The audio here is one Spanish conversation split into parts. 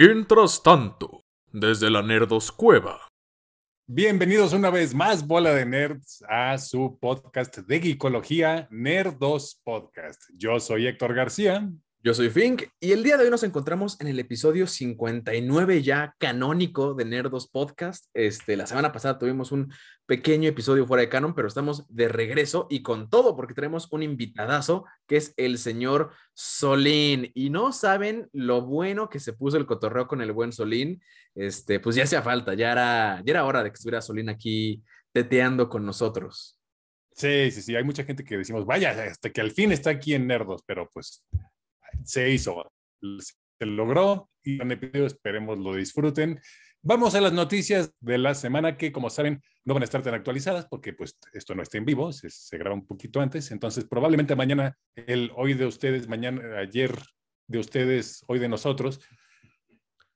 Mientras tanto, desde la Nerdos Cueva. Bienvenidos una vez más, bola de nerds, a su podcast de gicología, Nerdos Podcast. Yo soy Héctor García. Yo soy Fink y el día de hoy nos encontramos en el episodio 59 ya canónico de Nerdos Podcast. Este, la semana pasada tuvimos un pequeño episodio fuera de canon, pero estamos de regreso y con todo porque tenemos un invitadazo que es el señor Solín. Y no saben lo bueno que se puso el cotorreo con el buen Solín. Este, pues ya hacía falta, ya era, ya era hora de que estuviera Solín aquí teteando con nosotros. Sí, sí, sí, hay mucha gente que decimos, vaya, hasta este, que al fin está aquí en Nerdos, pero pues se hizo, se logró y esperemos lo disfruten. Vamos a las noticias de la semana que, como saben, no van a estar tan actualizadas porque pues esto no está en vivo, se, graba un poquito antes, entonces probablemente mañana, el hoy de ustedes, mañana, ayer de ustedes, hoy de nosotros,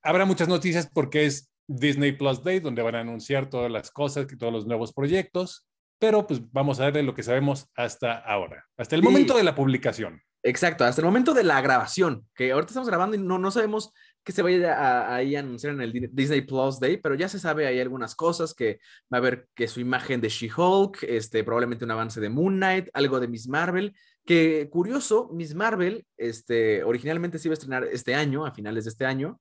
habrá muchas noticias porque es Disney Plus Day, donde van a anunciar todas las cosas, todos los nuevos proyectos, pero pues vamos a ver lo que sabemos hasta ahora, hasta el momento de la publicación. Exacto, hasta el momento de la grabación, que ahorita estamos grabando y no, no sabemos qué se vaya ahí a, anunciar en el Disney Plus Day, pero ya se sabe hay algunas cosas que va a haber que su imagen de She-Hulk, este, probablemente un avance de Moon Knight, algo de Miss Marvel, que curioso, Miss Marvel, este, originalmente se iba a estrenar este año, a finales de este año,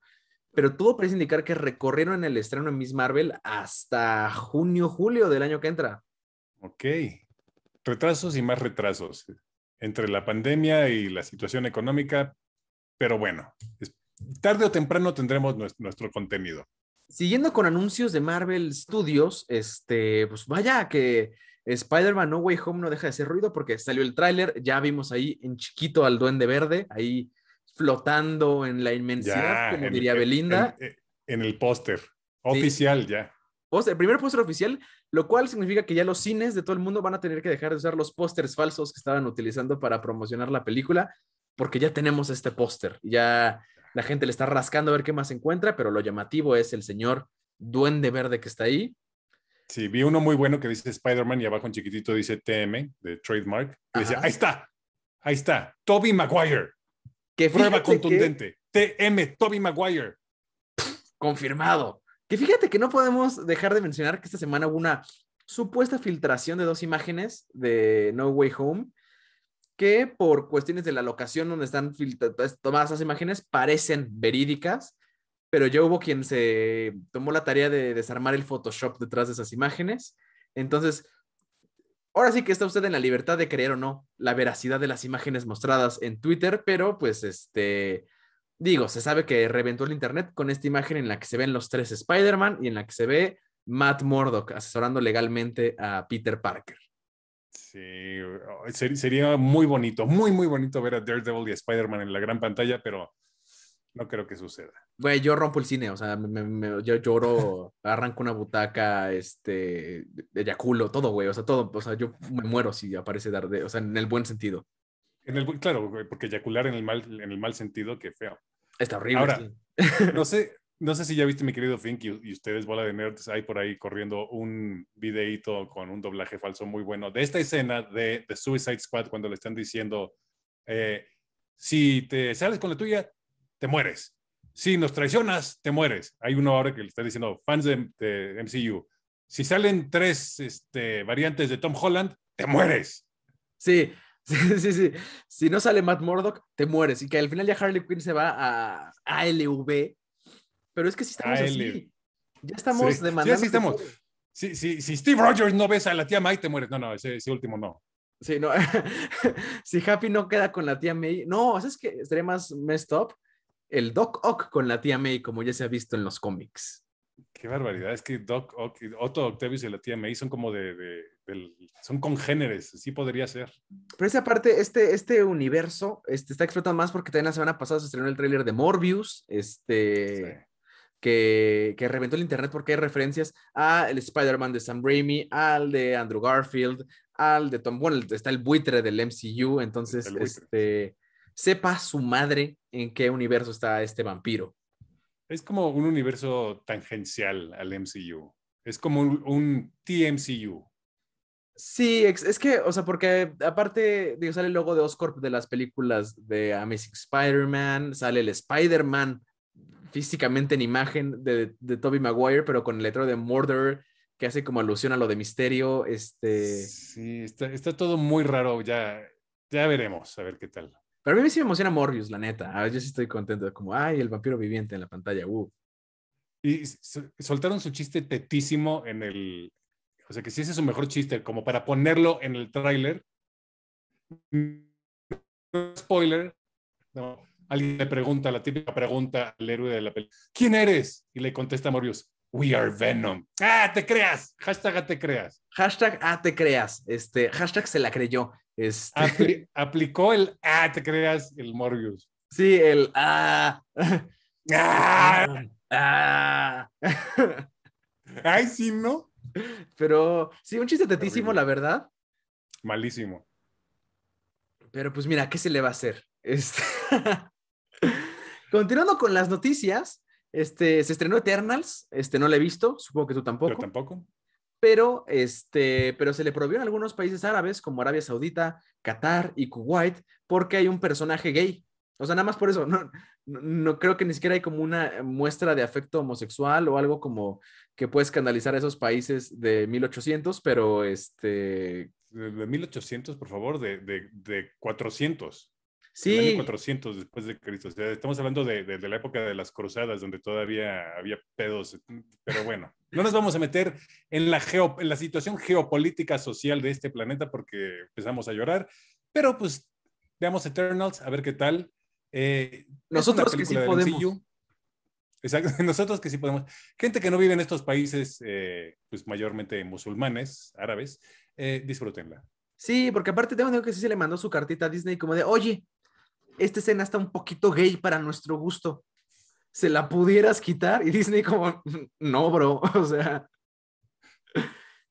pero todo parece indicar que recorrieron el estreno de Miss Marvel hasta junio, julio del año que entra. Ok. Retrasos y más retrasos entre la pandemia y la situación económica, pero bueno, tarde o temprano tendremos nuestro, contenido. Siguiendo con anuncios de Marvel Studios, este, pues vaya que Spider-Man No Way Home no deja de hacer ruido porque salió el tráiler, ya vimos ahí en chiquito al Duende Verde, ahí flotando en la inmensidad, como diría Belinda. En, el póster oficial ya. el primer póster oficial lo cual significa que ya los cines de todo el mundo van a tener que dejar de usar los pósters falsos que estaban utilizando para promocionar la película, porque ya tenemos este póster. Ya la gente le está rascando a ver qué más encuentra, pero lo llamativo es el señor duende verde que está ahí. Sí, vi uno muy bueno que dice Spider-Man y abajo en chiquitito dice TM, de trademark. Y ahí está, ahí está, Toby Maguire. Que Prueba contundente. TM, Toby Maguire. Confirmado. Que fíjate que no podemos dejar de mencionar que esta semana hubo una supuesta filtración de dos imágenes de No Way Home, que por cuestiones de la locación donde están pues, tomadas esas imágenes parecen verídicas, pero ya hubo quien se tomó la tarea de desarmar el Photoshop detrás de esas imágenes. Entonces, ahora sí que está usted en la libertad de creer o no la veracidad de las imágenes mostradas en Twitter, pero pues este digo, se sabe que reventó el Internet con esta imagen en la que se ven los tres Spider-Man y en la que se ve Matt Murdock asesorando legalmente a Peter Parker. Sí, oh, sería muy bonito, muy, muy bonito ver a Daredevil y Spider-Man en la gran pantalla, pero no creo que suceda. Güey, yo rompo el cine, o sea, yo lloro, arranco una butaca, este, eyaculo, todo, güey, o sea, todo, o sea, yo me muero si aparece Daredevil, o sea, en el buen sentido. En el, claro, porque eyacular en el mal, en el mal sentido, que feo. Está horrible. no, sé, no sé si ya viste, mi querido Fink, y, ustedes, bola de nerds, hay por ahí corriendo un videito con un doblaje falso muy bueno de esta escena de The Suicide Squad cuando le están diciendo, eh, si te sales con la tuya, te mueres. Si nos traicionas, te mueres. Hay uno ahora que le está diciendo, fans de, de MCU, si salen tres este, variantes de Tom Holland, te mueres. Sí, Sí, sí, Si no sale Matt Murdock, te mueres. Y que al final ya Harley Quinn se va a ALV. Pero es que si estamos así. Ya estamos demandando. Sí, estamos. Si, Steve Rogers no besa a la tía May, te mueres. No, no, ese, último no. Sí, no. si Happy no queda con la tía May. No, Es que Estaría más messed up el Doc Ock con la tía May, como ya se ha visto en los cómics. Qué barbaridad. Es que Doc Ock, Otto Octavius y la tía May son como de son congéneres, sí podría ser. Pero esa parte, este, este universo este, está explotando más porque también la semana pasada se estrenó el tráiler de Morbius, este, que, reventó el internet porque hay referencias al Spider-Man de Sam Raimi, al de Andrew Garfield, al de Tom, bueno, está el buitre del MCU, entonces, este, sepa su madre en qué universo está este vampiro. Es como un universo tangencial al MCU. Es como un TMCU, Sí, es que, o sea, porque aparte, digo, sale el logo de Oscorp de las películas de Amazing Spider-Man, sale el Spider-Man físicamente en imagen de, de Tobey Maguire, pero con el letrero de Murder, que hace como alusión a lo de misterio. Este... Sí, está, todo muy raro, ya, ya veremos, a ver qué tal. Pero a mí sí me emociona Morbius, la neta. A ah, ver, yo sí estoy contento, como, ay, el vampiro viviente en la pantalla, uh. Y soltaron su chiste tetísimo en el, o sea, que si ese es su mejor chiste, como para ponerlo en el tráiler. Spoiler. No. Alguien le pregunta la típica pregunta al héroe de la película. ¿Quién eres? Y le contesta Morbius. We are Venom. ¡Ah, te creas! Hashtag ah, te creas. Hashtag ah, te creas. Este, hashtag se la creyó. Este... aplicó el ah, te creas, el Morbius. Sí, el ah. ah, ah. Ay, sí, ¿no? Pero sí, un chiste tetísimo, la verdad. Malísimo. Pero pues mira, ¿qué se le va a hacer? Este, continuando con las noticias, este, se estrenó Eternals, este, no la he visto, supongo que tú tampoco. tampoco. Pero, este, pero se le prohibió en algunos países árabes como Arabia Saudita, Qatar y Kuwait porque hay un personaje gay. O sea, nada más por eso, no, no, creo que ni siquiera hay como una muestra de afecto homosexual o algo como que puede escandalizar a esos países de 1800, pero este... De 1800, por favor, de, de, 400. Sí. De 400 después de Cristo. estamos hablando de, de, de, la época de las cruzadas, donde todavía había pedos. Pero bueno, no nos vamos a meter en la, geo, en la situación geopolítica social de este planeta porque empezamos a llorar. Pero pues veamos Eternals, a ver qué tal. Eh, nosotros que sí podemos. Exacto, nosotros que sí podemos. Gente que no vive en estos países, eh, pues mayormente musulmanes, árabes, eh, disfrútenla. Sí, porque aparte tengo que sí se le mandó su cartita a Disney como de, oye, esta escena está un poquito gay para nuestro gusto. ¿Se la pudieras quitar? Y Disney como, mm, no, bro, o sea.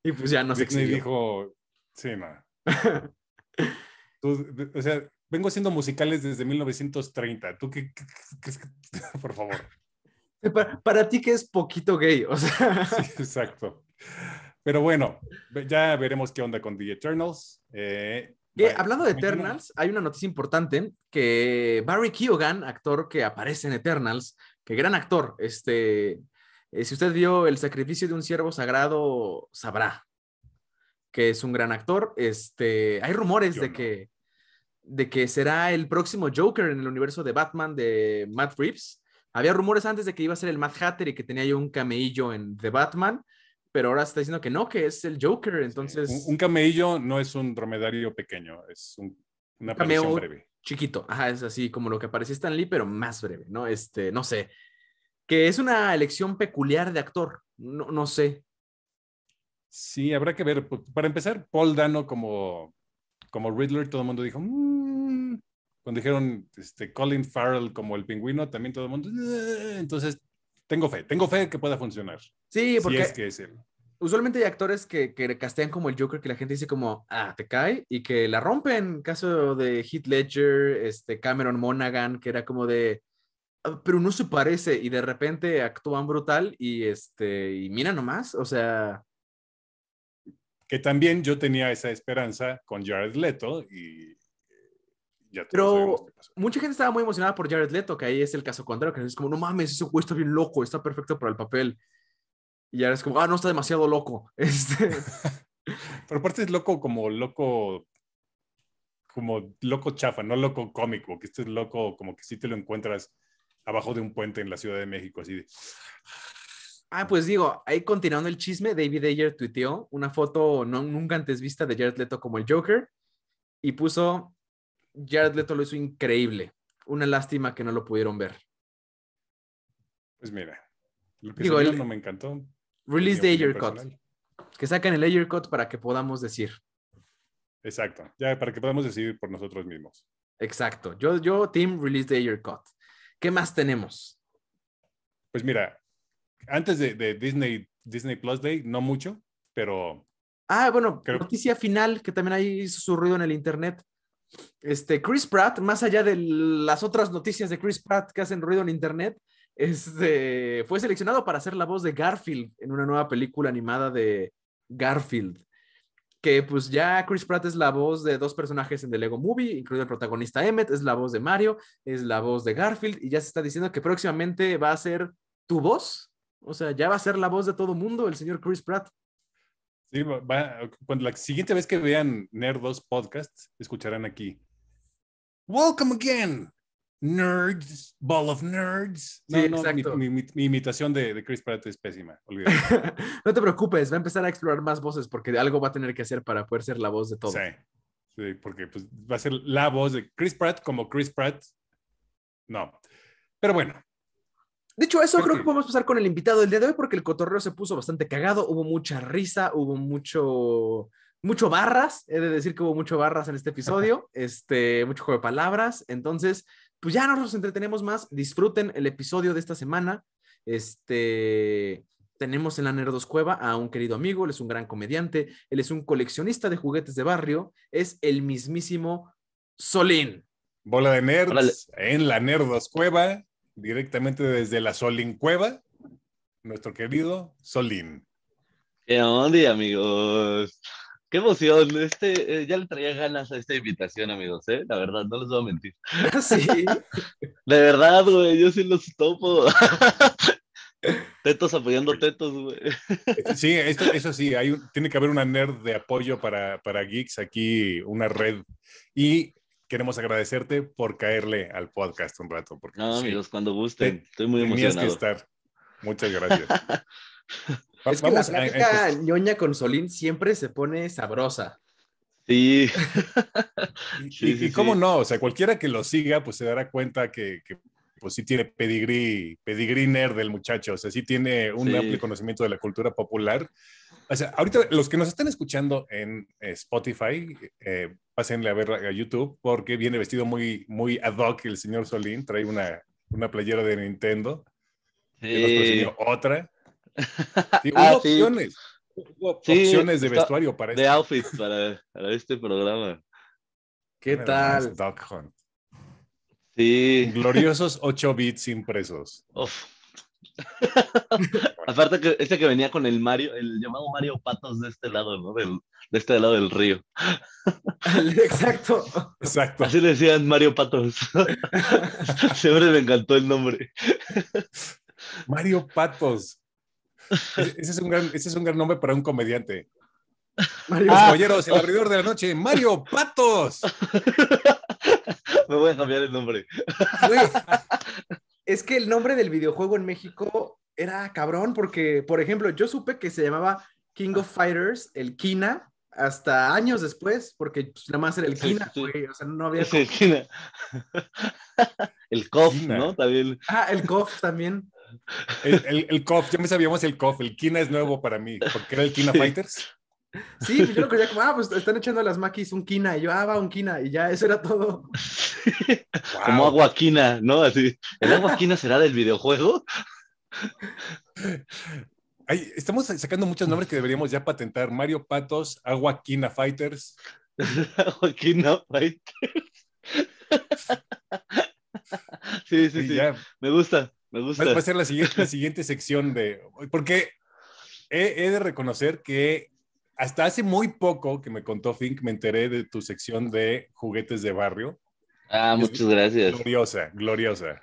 Y pues ya no sé. Disney dijo, sí, nada. o sea, vengo haciendo musicales desde 1930. ¿Tú qué? crees qué, por favor. Para, ti que es poquito gay, o sea. exacto. Pero bueno, ya veremos qué onda con The Eternals. Eh, hablando de Eternals, hay una noticia importante que Barry Keoghan, actor que aparece en Eternals, que gran actor, este, eh, si usted vio El sacrificio de un siervo sagrado, sabrá que es un gran actor. Este, hay rumores de que de que será el próximo Joker en el universo de Batman de Matt Reeves. Había rumores antes de que iba a ser el Matt Hatter y que tenía yo un cameillo en The Batman, pero ahora está diciendo que no, que es el Joker, entonces... Un, camellillo cameillo no es un dromedario pequeño, es un, una aparición breve. Chiquito, ajá, es así como lo que apareció Stan Lee, pero más breve, ¿no? Este, no sé. Que es una elección peculiar de actor, no, no sé. Sí, habrá que ver. Pues, para empezar, Paul Dano como, como Riddler, todo el mundo dijo, mm, cuando dijeron este, Colin Farrell como el pingüino, también todo el mundo. Eh", entonces, tengo fe, tengo fe que pueda funcionar. Sí, porque. es que es él. Usualmente hay actores que, que castean como el Joker, que la gente dice como, ah, te cae, y que la rompen. Caso de Heath Ledger, este, Cameron Monaghan, que era como de, ah, pero no se parece y de repente actúan brutal y este y mira nomás, o sea que también yo tenía esa esperanza con Jared Leto y pero mucha gente estaba muy emocionada por Jared Leto, que ahí es el caso contrario, que es como, no mames, ese güey está bien loco, está perfecto para el papel. Y ahora es como, ah, no, está demasiado loco. Este... Pero aparte es loco como loco, como loco chafa, no loco cómico, que este es loco como que sí te lo encuentras abajo de un puente en la Ciudad de México, así Ah, pues digo, ahí continuando el chisme, David Ayer tuiteó una foto no, nunca antes vista de Jared Leto como el Joker y puso, Jared Leto lo hizo increíble. Una lástima que no lo pudieron ver. Pues mira, lo que Digo, no me encantó. Release the Ayer Cut. Que sacan el Ayer Cut para que podamos decir. Exacto, ya para que podamos decidir por nosotros mismos. Exacto. Yo, yo, Team Release the Ayer Cut. ¿Qué más tenemos? Pues mira, antes de, Disney, Disney Plus Day, no mucho, pero Ah, bueno, noticia final que también ahí hizo su ruido en el internet. Este, Chris Pratt, más allá de las otras noticias de Chris Pratt que hacen ruido en internet, este, fue seleccionado para ser la voz de Garfield en una nueva película animada de Garfield. Que pues ya Chris Pratt es la voz de dos personajes en The Lego Movie, incluido el protagonista Emmett, es la voz de Mario, es la voz de Garfield, y ya se está diciendo que próximamente va a ser tu voz. O sea, ya va a ser la voz de todo mundo el señor Chris Pratt la siguiente vez que vean Nerdos Podcast, escucharán aquí. Welcome again, nerds, ball of nerds. Mi, imitación de, Chris Pratt es pésima. no te preocupes, va a empezar a explorar más voces porque algo va a tener que hacer para poder ser la voz de todo. Sí, sí porque pues, va a ser la voz de Chris Pratt como Chris Pratt. No. Pero bueno, de hecho, eso creo que podemos pasar con el invitado del día de hoy porque el cotorreo se puso bastante cagado, hubo mucha risa, hubo mucho, mucho barras, he de decir que hubo mucho barras en este episodio, este, mucho juego de palabras, entonces, pues ya no nos entretenemos más, disfruten el episodio de esta semana, este, tenemos en la Nerdos Cueva a un querido amigo, él es un gran comediante, él es un coleccionista de juguetes de barrio, es el mismísimo Solín. Bola de nerds en la Nerdos Cueva directamente desde la Solín Cueva, nuestro querido Solín. ¿Qué onda, amigos? Qué emoción, este, eh, ya le traía ganas a esta invitación, amigos, ¿eh? La verdad, no les voy a mentir. ¿Ah, sí. De verdad, güey, yo sí los topo. Tetos apoyando tetos, güey. Este, sí, eso sí, hay tiene que haber una nerd de apoyo para, para geeks aquí, una red. Y queremos agradecerte por caerle al podcast un rato. Porque, no, amigos, cuando gusten. Estoy muy emocionado. Tenías que estar. Muchas gracias. es que la plática ñoña con Solín siempre se pone sabrosa. Sí. y, cómo no, o sea, cualquiera que lo siga, pues se dará cuenta que pues sí tiene pedigrí, pedigrí nerd del muchacho, o sea, sí tiene un amplio conocimiento de la cultura popular. O sea, ahorita los que nos están escuchando en eh, Spotify, eh, pásenle a ver a YouTube, porque viene vestido muy, muy ad hoc el señor Solín, trae una, una playera de Nintendo. Sí. otra. Sí, hubo ah, opciones. Hubo opciones de vestuario para De este. para, este programa. ¿Qué, tal? Hunt. Gloriosos 8 bits impresos. Aparte que este que venía con el Mario, el llamado Mario Patos de este lado, ¿no? Del, de este lado del río. Exacto. Exacto. Así le decían Mario Patos. Siempre me encantó el nombre. Mario Patos. E, ese es un gran, nombre para un comediante. Mario ah. Caballeros, el abridor de la noche, Mario Patos. Me voy a cambiar el nombre. es que el nombre del videojuego en México era cabrón porque, por ejemplo, yo supe que se llamaba King of Fighters, el Kina, hasta años después, porque pues, nada más era el Kina, o sea, no había... el Kina. el KOF, ¿no? También. Ah, el KOF también. El, el, KOF, ya me sabíamos el KOF, el Kina es nuevo para mí, porque era el Kina Fighters. Sí, yo yo que ya como, ah, pues están echando a las maquis un quina, y yo, ah, va un quina, y ya, eso era todo. Como agua quina, ¿no? Así, ¿el agua quina será del videojuego? estamos sacando muchos nombres que deberíamos ya patentar. Mario Patos, Agua Quina Fighters. agua Quina Fighters. sí, sí, sí. Me gusta, me gusta. Va, a ser la siguiente, siguiente sección de... Porque he de reconocer que hasta hace muy poco que me contó Fink, me enteré de tu sección de juguetes de barrio. Ah, muchas gracias. Gloriosa, gloriosa.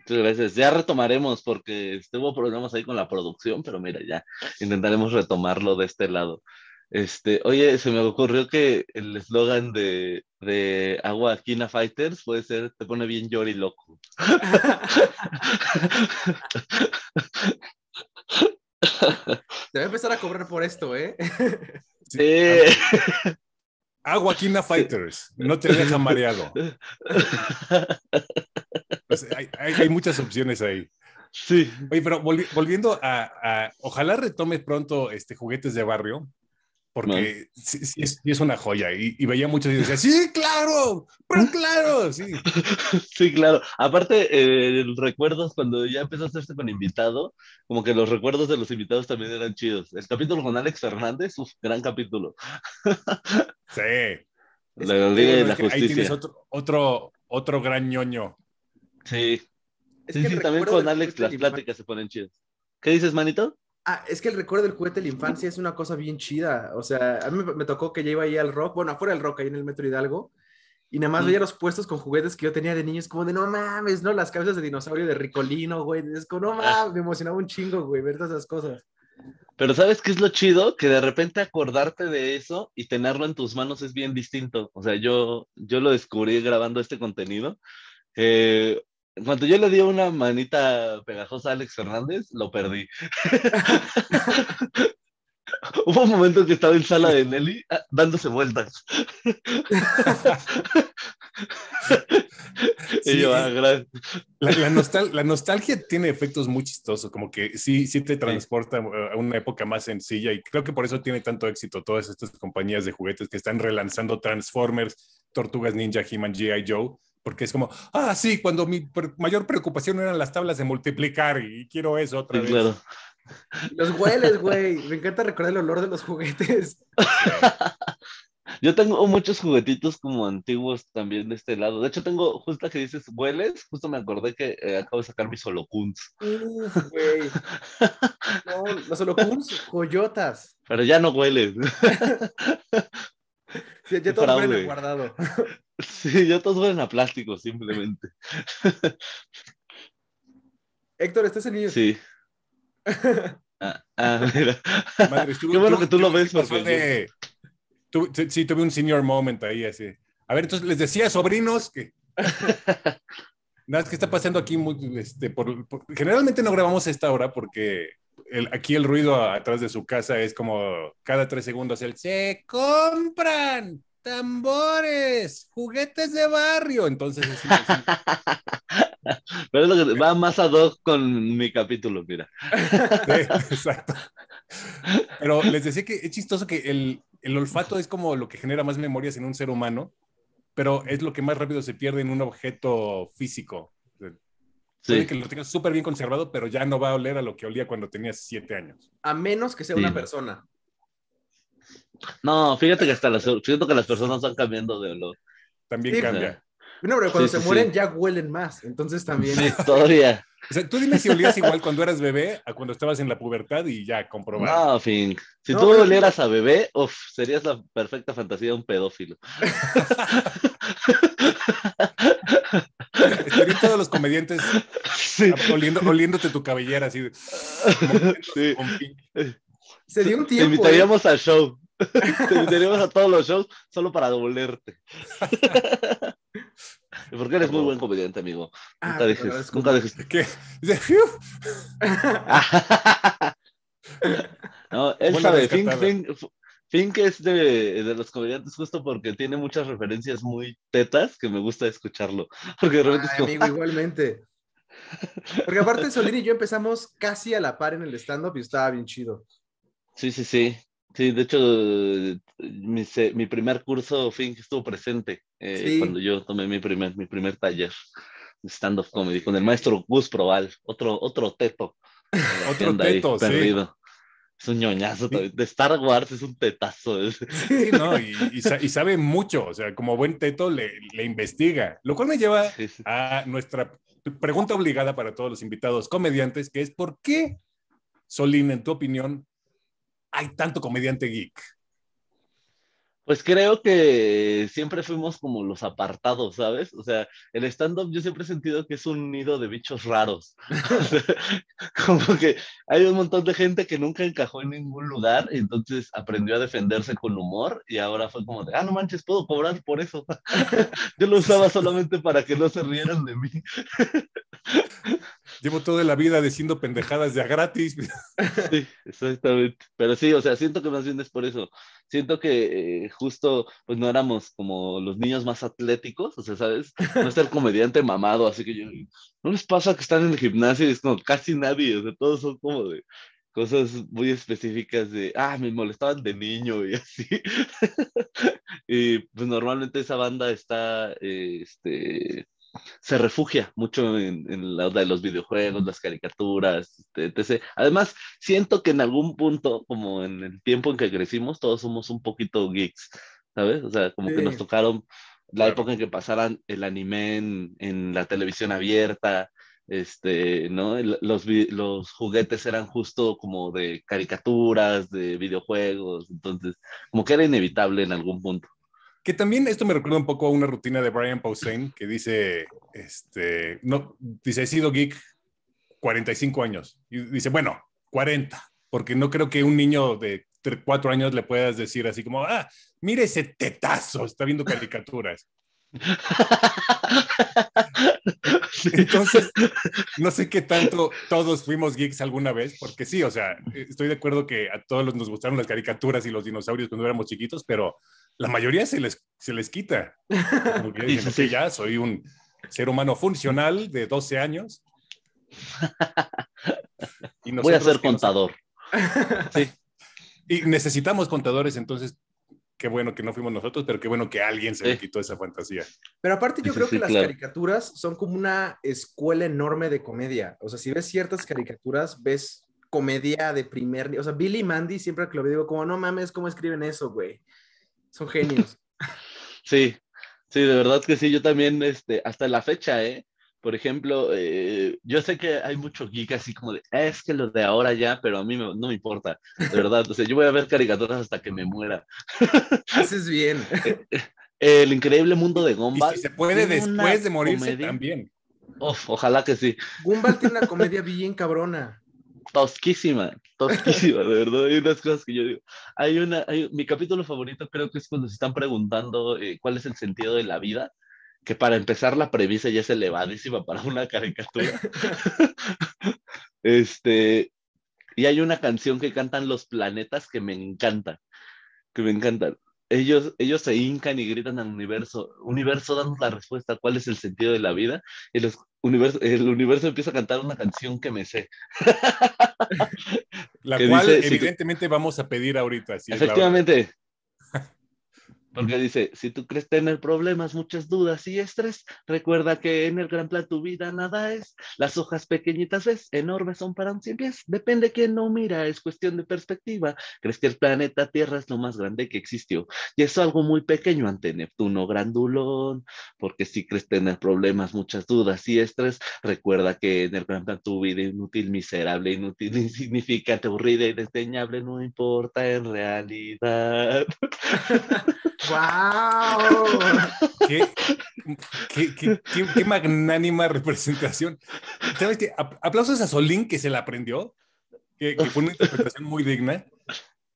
Muchas gracias. Ya retomaremos porque estuvo problemas ahí con la producción, pero mira, ya intentaremos retomarlo de este lado. Este, oye, se me ocurrió que el eslogan de, de Agua Kina Fighters puede ser te pone bien llori loco. Te voy a empezar a cobrar por esto, ¿eh? Sí. Aguaquina ah, Fighters, no te deja mareado. Pues, hay, muchas opciones ahí. Sí. Oye, pero volviendo a, ojalá retome pronto este, juguetes de barrio, porque es, una joya. Y, veía muchos y decía, sí, claro, pero claro, sí. sí, claro. Aparte, eh, recuerdos, cuando ya empezó a hacerse con invitado, como que los recuerdos de los invitados también eran chidos. El capítulo con Alex Fernández, uf, gran capítulo. sí. Ahí tienes otro, otro, otro gran ñoño. Sí. sí, sí, también con Alex las pláticas se ponen chidas. ¿Qué dices, manito? Ah, es que el recuerdo del juguete de la infancia es una cosa bien chida. O sea, a mí me tocó que yo iba ahí al rock, bueno, afuera del rock, ahí en el Metro Hidalgo, y nada más veía los puestos con juguetes que yo tenía de niños, como de no mames, ¿no? Las cabezas de dinosaurio de Ricolino, güey. Es como, no ah. mames, me emocionaba un chingo, güey, ver todas esas cosas. Pero ¿sabes qué es lo chido? Que de repente acordarte de eso y tenerlo en tus manos es bien distinto. O sea, yo, yo lo descubrí grabando este contenido. Eh, cuando yo le di una manita pegajosa a Alex Fernández, lo perdí. Hubo un momento que estaba en sala de Nelly ah, dándose vueltas. Ah, la, nostalgia tiene efectos muy chistosos, como que sí, sí te transporta eh, a una época más sencilla y creo que por eso tiene tanto éxito todas estas compañías de juguetes que están relanzando Transformers, Tortugas Ninja, He-Man, G.I. Joe porque es como, ah, sí, cuando mi mayor preocupación eran las tablas de multiplicar y quiero eso otra vez. Los hueles, güey. Me encanta recordar el olor de los juguetes. Yo tengo muchos juguetitos como antiguos también de este lado. De hecho, tengo, justo que dices, hueles, justo me acordé que eh, acabo de sacar mis holocuns. Uf, güey. los holocuns, coyotas. Pero ya no hueles. Sí, ya todos fraude. a guardado. Sí, ya todos a plástico, simplemente. Héctor, ¿estás en niño? Sí. Ah, ah, mira. Madre, Qué bueno que tú lo ves, porque... Tú, sí, tuve un senior moment ahí, así. A ver, entonces les decía, sobrinos, que... Nada, es que está pasando aquí muy, este, por, generalmente no grabamos esta hora porque aquí el ruido atrás de su casa es como cada tres segundos el se compran tambores, juguetes de barrio. Entonces Pero lo que va más a dos con mi capítulo, mira. Pero les decía que es chistoso que el, el olfato es como lo que genera más memorias en un ser humano, pero es lo que más rápido se pierde en un objeto físico. Sí. que lo tenga súper bien conservado, pero ya no va a oler a lo que olía cuando tenías siete años. A menos que sea una persona. No, fíjate que hasta las, siento que las personas están cambiando de olor. También cambia. No, pero cuando se mueren ya huelen más, entonces también. Historia tú dime si olías igual cuando eras bebé a cuando estabas en la pubertad y ya comprobar. No, fin. Si tú olieras a bebé, uf, serías la perfecta fantasía de un pedófilo. Estarían todos los comediantes oliéndote tu cabellera así. Sí. Eh, Se dio un tiempo. Te invitaríamos ¿eh? al show. Te tenemos a todos los shows solo para doblerte. Porque eres muy buen comediante, amigo. Ah, nunca no, él Fink, es de, de, los comediantes justo porque tiene muchas referencias muy tetas que me gusta escucharlo. Porque de es amigo, ah". igualmente. Porque aparte Solín y yo empezamos casi a la par en el stand-up y estaba bien chido. Sí, sí, sí. Sí, de hecho, mi, mi primer curso Fink estuvo presente eh, cuando yo tomé mi primer, mi primer taller de stand-up comedy con el maestro Gus Proval, otro, otro teto. otro teto, sí. Perdido. Es un ñoñazo de Star Wars, es un tetazo. Sí, no, y, sabe mucho, o sea, como buen teto le, investiga, lo cual me lleva a nuestra pregunta obligada para todos los invitados comediantes, que es ¿por qué, Solín, en tu opinión, tanto comediante geek? Pues creo que siempre fuimos como los apartados, ¿sabes? O sea, el stand-up yo siempre he sentido que es un nido de bichos raros. como que hay un montón de gente que nunca encajó en ningún lugar, entonces aprendió a defenderse con humor y ahora fue como de, ah, no manches, puedo cobrar por eso. yo lo usaba solamente para que no se rieran de mí. Llevo toda la vida diciendo pendejadas de a gratis. Sí, exactamente. Pero sí, o sea, siento que más bien es por eso. Siento que eh, justo, pues no éramos como los niños más atléticos, o sea, ¿sabes? No está el comediante mamado, así que yo, ¿no les pasa que están en el gimnasio y es como casi nadie? O sea, todos son como de cosas muy específicas de, ah, me molestaban de niño y así. y pues normalmente esa banda está, este se refugia mucho en, la la, de los videojuegos, las caricaturas, este, etc. Además, siento que en algún punto, como en el tiempo en que crecimos, todos somos un poquito geeks, ¿sabes? O sea, como que nos tocaron la época en que pasaran el anime en, la televisión abierta, este, ¿no? Los, los, juguetes eran justo como de caricaturas, de videojuegos, entonces, como que era inevitable en algún punto. Que también esto me recuerda un poco a una rutina de Brian Posehn que dice, este, no, dice, he sido geek 45 años. Y dice, bueno, 40, porque no creo que un niño de cuatro 4 años le puedas decir así como, ah, mire ese tetazo, está viendo caricaturas. Entonces, no sé qué tanto todos fuimos geeks alguna vez, porque sí, o sea, estoy de acuerdo que a todos nos gustaron las caricaturas y los dinosaurios cuando éramos chiquitos, pero la mayoría se les, quita. Porque ya soy un ser humano funcional de 12 años. Voy a ser contador. Sí. Y necesitamos contadores, entonces qué bueno que no fuimos nosotros, pero qué bueno que alguien se le quitó esa fantasía. Pero aparte yo creo que las caricaturas son como una escuela enorme de comedia. O sea, si ves ciertas caricaturas, ves comedia de primer... O sea, Billy y Mandy siempre que lo veo digo como, no mames, ¿cómo escriben eso, güey? Son genios. sí, sí, de verdad que sí. Yo también, este, hasta la fecha, ¿eh? Por ejemplo, eh, yo sé que hay mucho geek así como de, es que lo de ahora ya, pero a mí no me importa, de verdad. O sea, yo voy a ver caricaturas hasta que me muera. Haces bien. Eh, eh, El increíble mundo de Gumball. se puede después de morir también. ojalá que sí. Gumball tiene una comedia bien cabrona tosquísima, tosquísima, de verdad. Hay unas cosas que yo digo. Hay una, mi capítulo favorito creo que es cuando se están preguntando eh, cuál es el sentido de la vida, que para empezar la premisa ya es elevadísima para una caricatura. este, y hay una canción que cantan los planetas que me encanta, que me encanta ellos, ellos se hincan y gritan al universo, universo, danos la respuesta, ¿cuál es el sentido de la vida? Y los universo, el universo empieza a cantar una canción que me sé. la cual evidentemente vamos a pedir ahorita. efectivamente, porque dice, si tú crees tener problemas, muchas dudas y estrés, recuerda que en el gran plan tu vida nada es. Las hojas pequeñitas ves, enormes son para un cien pies. Depende quién no mira, es cuestión de perspectiva. Crees que el planeta Tierra es lo más grande que existió. Y es algo muy pequeño ante Neptuno grandulón. Porque si crees tener problemas, muchas dudas y estrés, recuerda que en el gran plan tu vida inútil, miserable, inútil, insignificante, aburrida y desdeñable, no importa en realidad. ¡Wow! ¿Qué, magnánima representación. ¿Sabes qué? Aplausos a Solín que se la aprendió, que, fue una interpretación muy digna.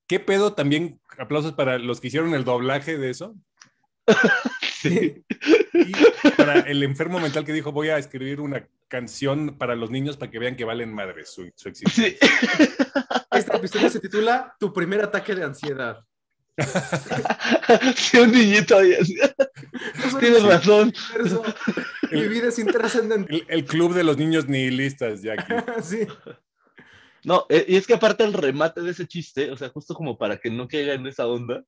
¿Qué pedo también? Aplausos para los que hicieron el doblaje de eso. Sí. Y para el enfermo mental que dijo, voy a escribir una canción para los niños para que vean que valen madres su, existencia. Esta pistola se titula Tu primer ataque de ansiedad. Si un niñito Tienes razón. El, Mi vida es El, club de los niños nihilistas, ya sí. No, eh, y es que aparte el remate de ese chiste, o sea, justo como para que no caiga en esa onda,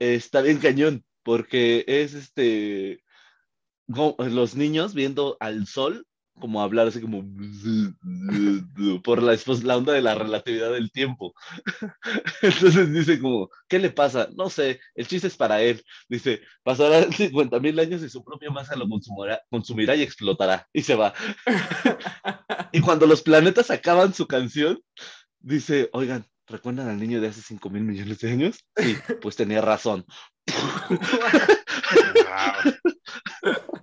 está bien cañón, porque es este, los niños viendo al sol como hablar así como por la, pues, la onda de la relatividad del tiempo. Entonces dice como, ¿qué le pasa? No sé, el chiste es para él. Dice, pasará 50 mil años y su propia masa lo consumirá, consumirá y explotará. Y se va. y cuando los planetas acaban su canción, dice, oigan, ¿recuerdan al niño de hace 5 mil millones de años? Sí, pues tenía razón.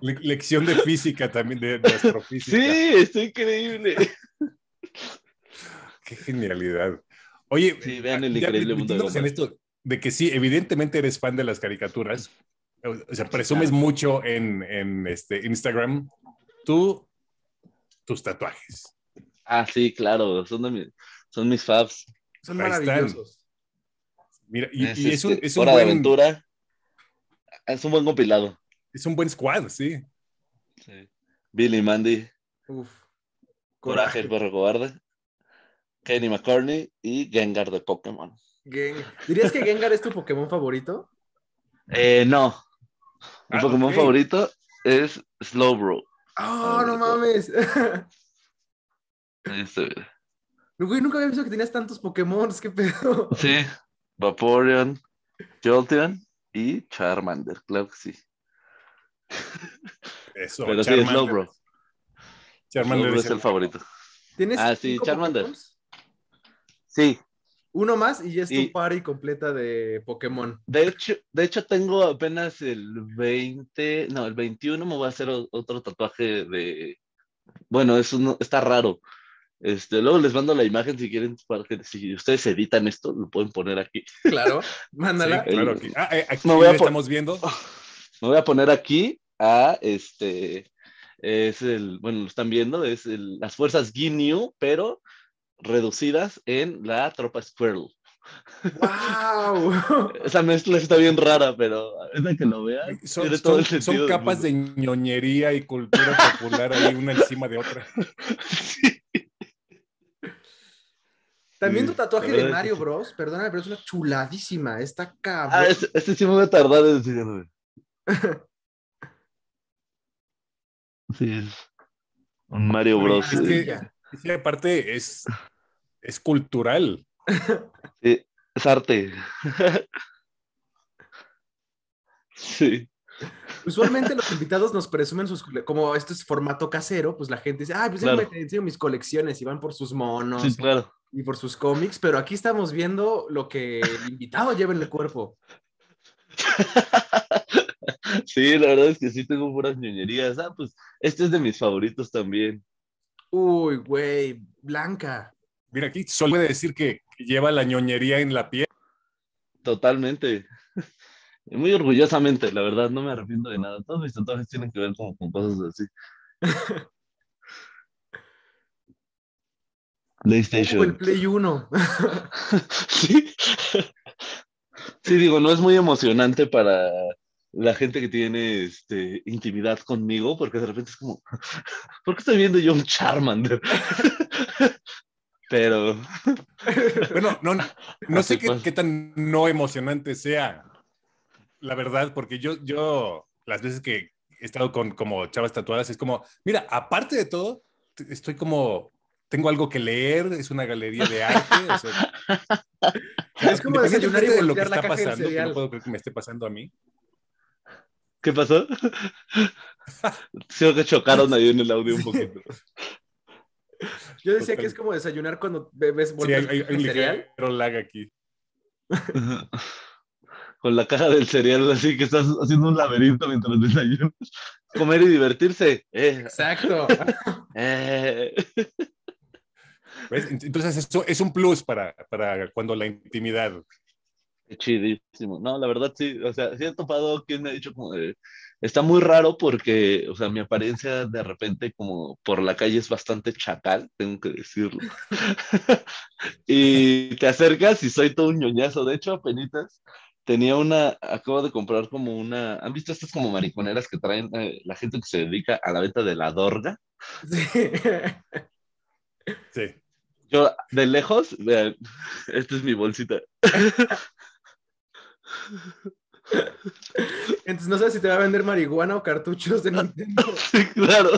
lección de física también, de, astrofísica. Sí, está increíble. Qué genialidad. Oye, de que sí, evidentemente eres fan de las caricaturas. O sea, presumes mucho en, este Instagram. Tú, tus tatuajes. Ah, sí, claro, son, son mis fabs. Son maravillosos. Mira, y, es, es, un, este, aventura. Es un buen compilado. Es un buen squad, sí. sí. Billy Mandy. Uf. Coraje, el perro cobarde. Kenny McCartney y Gengar de Pokémon. ¿Dirías que Gengar es tu Pokémon favorito? Eh, no. Mi ah, Pokémon favorito es Slowbro. ¡Oh, no mames! No, Güey, nunca había visto que tenías tantos Pokémon, qué pedo. Sí, Vaporeon, Jolteon y Charmander, claro que sí. Eso, Pero Charmander. Charmander es el favorito. ¿Tienes ah, sí, Charmander. Sí. Uno más y ya es y... tu party completa de Pokémon. De hecho, de hecho, tengo apenas el 20, no, el 21 me voy a hacer otro tatuaje de... Bueno, es está raro este, luego les mando la imagen si quieren, para si ustedes editan esto, lo pueden poner aquí. Claro, mándala. claro, ah, eh, aquí. Ah, estamos viendo. Me voy a poner aquí a este, es el, bueno, lo están viendo, es las fuerzas Ginyu, pero reducidas en la tropa Squirrel. ¡Wow! Esa mezcla está bien rara, pero a de que lo vean. Son, capas de ñoñería y cultura popular ahí una encima de otra. Sí. También tu tatuaje de Mario Bros, perdóname, pero es una chuladísima, está ah, cabrón. Ah, este, sí me voy a tardar en decirlo. sí, es un Mario Bros. Es que, aparte es, es cultural. Sí, es arte. sí. Usualmente los invitados nos presumen sus, como esto es formato casero, pues la gente dice, ay pues yo me enseño mis colecciones y van por sus monos y por sus cómics, pero aquí estamos viendo lo que el invitado lleva en el cuerpo. Sí, la verdad es que sí tengo puras ñoñerías. Ah, pues este es de mis favoritos también. Uy, güey, Blanca. Mira, aquí solo puede decir que lleva la ñoñería en la piel. Totalmente. Muy orgullosamente, la verdad, no me arrepiento de nada. Todos mis tatuajes tienen que ver como con cosas así. PlayStation. el Play 1. sí. Sí, digo, no es muy emocionante para la gente que tiene este, intimidad conmigo, porque de repente es como, ¿por qué estoy viendo yo un Charmander? Pero. Bueno, no, no sé qué, tan no emocionante sea la verdad, porque yo, yo las veces que he estado con como chavas tatuadas, es como, mira, aparte de todo, estoy como, tengo algo que leer, es una galería de arte. es como desayunar y lo que está pasando, no puedo creer que me esté pasando a mí. ¿Qué pasó? Creo que chocaron ahí en el audio un poquito. Yo decía que es como desayunar cuando bebes volver sí, hay, Pero hay lag aquí con la caja del cereal, así que estás haciendo un laberinto mientras desayunas. Comer y divertirse. Eh. Exacto. Eh. Entonces, eso es un plus para, para cuando la intimidad. Chidísimo. No, la verdad sí. O sea, sí he topado quien me ha dicho como Está muy raro porque, o sea, mi apariencia de repente como por la calle es bastante chacal, tengo que decirlo. y te acercas y soy todo un ñoñazo. De hecho, penitas tenía una, acabo de comprar como una, ¿han visto estas como mariconeras que traen eh, la gente que se dedica a la venta de la dorga? Sí. sí. Yo, de lejos, vean, esta es mi bolsita. Entonces no sé si te va a vender marihuana o cartuchos de Nintendo. Sí, claro.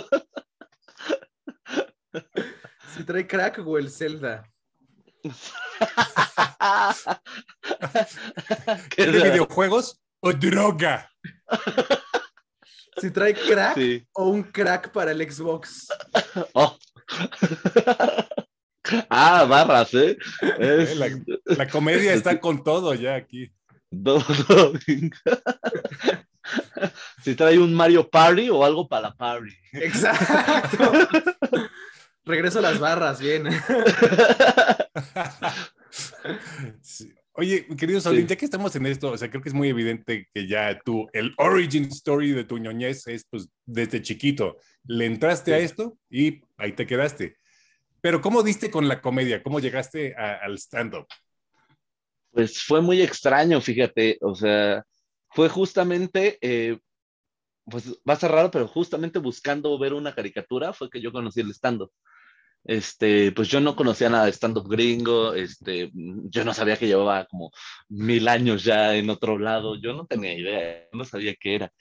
Si trae crack o el Zelda. ¿De videojuegos o droga? Si trae crack o un crack para el Xbox. Oh. Ah, barras, ¿eh? La, comedia está con todo ya aquí. si trae un Mario Party o algo para la party. Exacto. Regreso a las barras, bien. Oye, queridos sí. ya que estamos en esto, o sea, creo que es muy evidente que ya tú, el origin story de tu ñoñez es pues desde chiquito, le entraste a esto y ahí te quedaste. Pero ¿cómo diste con la comedia? ¿Cómo llegaste al stand-up? Pues fue muy extraño, fíjate, o sea, fue justamente, eh, pues va a ser raro, pero justamente buscando ver una caricatura fue que yo conocí el stand-up. Este, pues yo no conocía nada de stand-up gringo, este, yo no sabía que llevaba como mil años ya en otro lado, yo no tenía idea, no sabía qué era.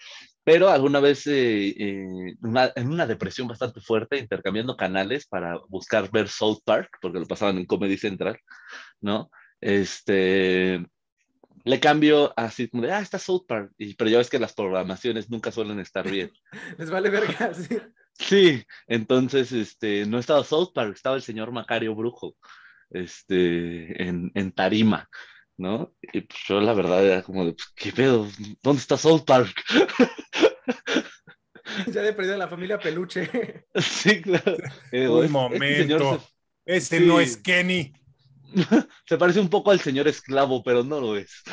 Pero alguna vez eh, eh, en una depresión bastante fuerte, intercambiando canales para buscar ver South Park, porque lo pasaban en Comedy Central, ¿no? Este, le cambio así como de, ah, está South Park, pero ya ves que las programaciones nunca suelen estar bien. Les vale verga, sí. Sí, entonces este, no estaba South Park, estaba el señor Macario Brujo este, en, Tarima, ¿no? Y pues, yo la verdad era como de, pues, ¿qué pedo? ¿Dónde está South Park? Ya he perdido la familia peluche. Sí, claro. Eh, un momento. Este no es Kenny. Se parece un poco al señor esclavo, pero no lo es.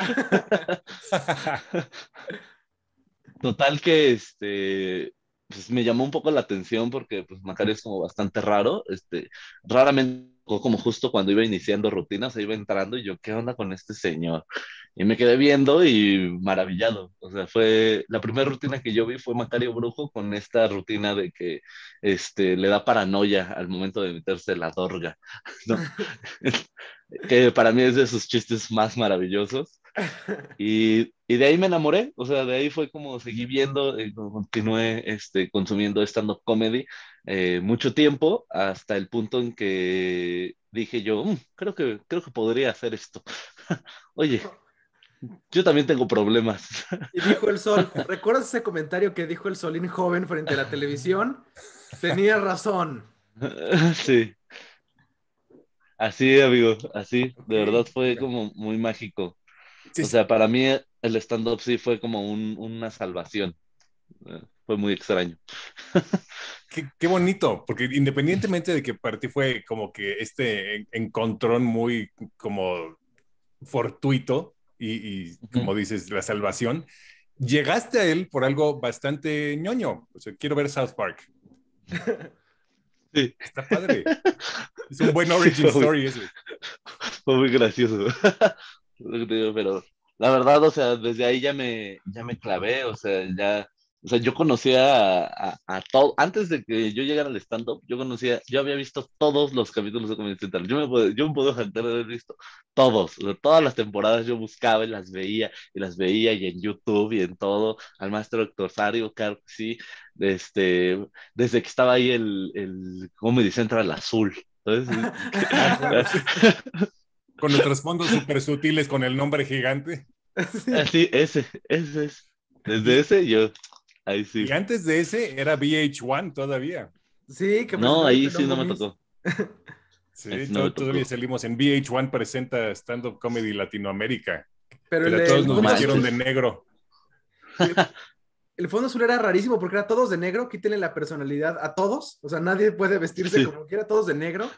Total que este pues me llamó un poco la atención porque pues Macario es como bastante raro, este, raramente como justo cuando iba iniciando rutinas, iba entrando y yo, ¿qué onda con este señor? Y me quedé viendo y maravillado. O sea, fue la primera rutina que yo vi fue Macario Brujo con esta rutina de que este, le da paranoia al momento de meterse la dorga, que para mí es de sus chistes más maravillosos. Y y de ahí me enamoré, o sea, de ahí fue como seguí viendo, eh, continué este, consumiendo stand-up comedy eh, mucho tiempo hasta el punto en que dije yo, mm, creo, que, creo que podría hacer esto. Oye, yo también tengo problemas. Y dijo el sol, ¿recuerdas ese comentario que dijo el Solín joven frente a la televisión? Tenía razón. Sí. Así, amigo, así, de verdad fue como muy mágico. o sea, para mí el stand-up sí fue como una salvación. Eh, fue muy extraño. Qué, bonito, porque independientemente de que para ti fue como que este encontrón muy como fortuito y, como dices, la salvación, llegaste a él por algo bastante ñoño. O sea, quiero ver South Park. Sí. Está padre. Es un buen origin fue story gracioso. Lo Fue muy gracioso. Pero la verdad, o sea, desde ahí ya me, ya me clavé, o sea, ya, o sea, yo conocía a, a, todo, antes de que yo llegara al stand-up, yo conocía, yo había visto todos los capítulos de Comedy Central, yo me, puedo, yo me puedo jantar, de haber visto todos, todas las temporadas yo buscaba y las veía, y las veía, y en YouTube, y en todo, al maestro doctor Sario, claro sí, este, desde que estaba ahí el, el Comedy Central azul, entonces... Con los fondos súper sutiles con el nombre gigante. Así, ah, ese, ese es. Desde ese yo, ahí sí. Y antes de ese era VH1 todavía. Sí, que No, ahí sí no me tocó. Sí, todavía salimos en VH1 presenta Stand Up Comedy Latinoamérica. Pero, todos nos vistieron de negro. El, fondo azul era rarísimo porque era todos de negro, quítenle la personalidad a todos, o sea, nadie puede vestirse como quiera, todos de negro.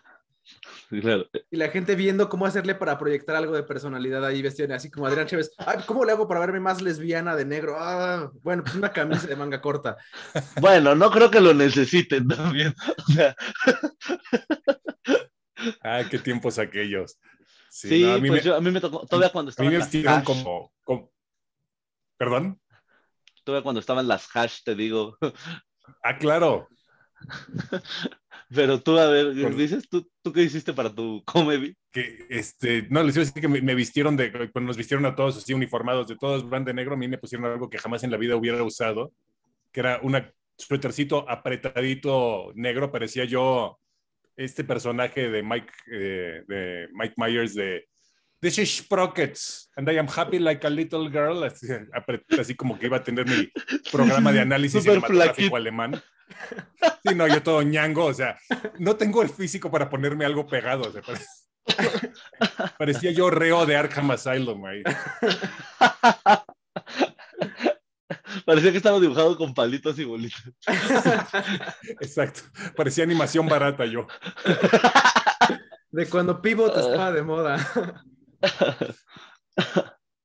Y la gente viendo cómo hacerle para proyectar algo de personalidad ahí vestido así como Adrián Chávez Ay, ¿Cómo le hago para verme más lesbiana de negro? Ah, bueno, pues una camisa de manga corta. Bueno, no creo que lo necesiten también. O ah, qué tiempos aquellos. Sí, a, mí pues me... yo, a, mí me, tocó, todavía cuando estaba. las ¿Perdón? Todavía cuando estaban las hash, te digo. Ah, claro. Pero tú, a ver, dices, ¿tú, ¿tú qué hiciste para tu comedy? Que, este, no, les iba a decir que me, vistieron de, cuando pues, nos vistieron a todos así uniformados, de todos van de negro, a mí me pusieron algo que jamás en la vida hubiera usado, que era un suétercito apretadito negro, parecía yo este personaje de Mike, eh, de Mike Myers de This is Sprockets, and I am happy like a little girl. Así, como que iba a tener mi programa de análisis cinematográfico alemán. Sí, no, yo todo ñango, o sea, no tengo el físico para ponerme algo pegado. Parecía yo reo de Arkham Asylum Parecía que estaba dibujado con palitos y bolitas. Exacto. Parecía animación barata yo. De cuando Pivot ah. estaba de moda.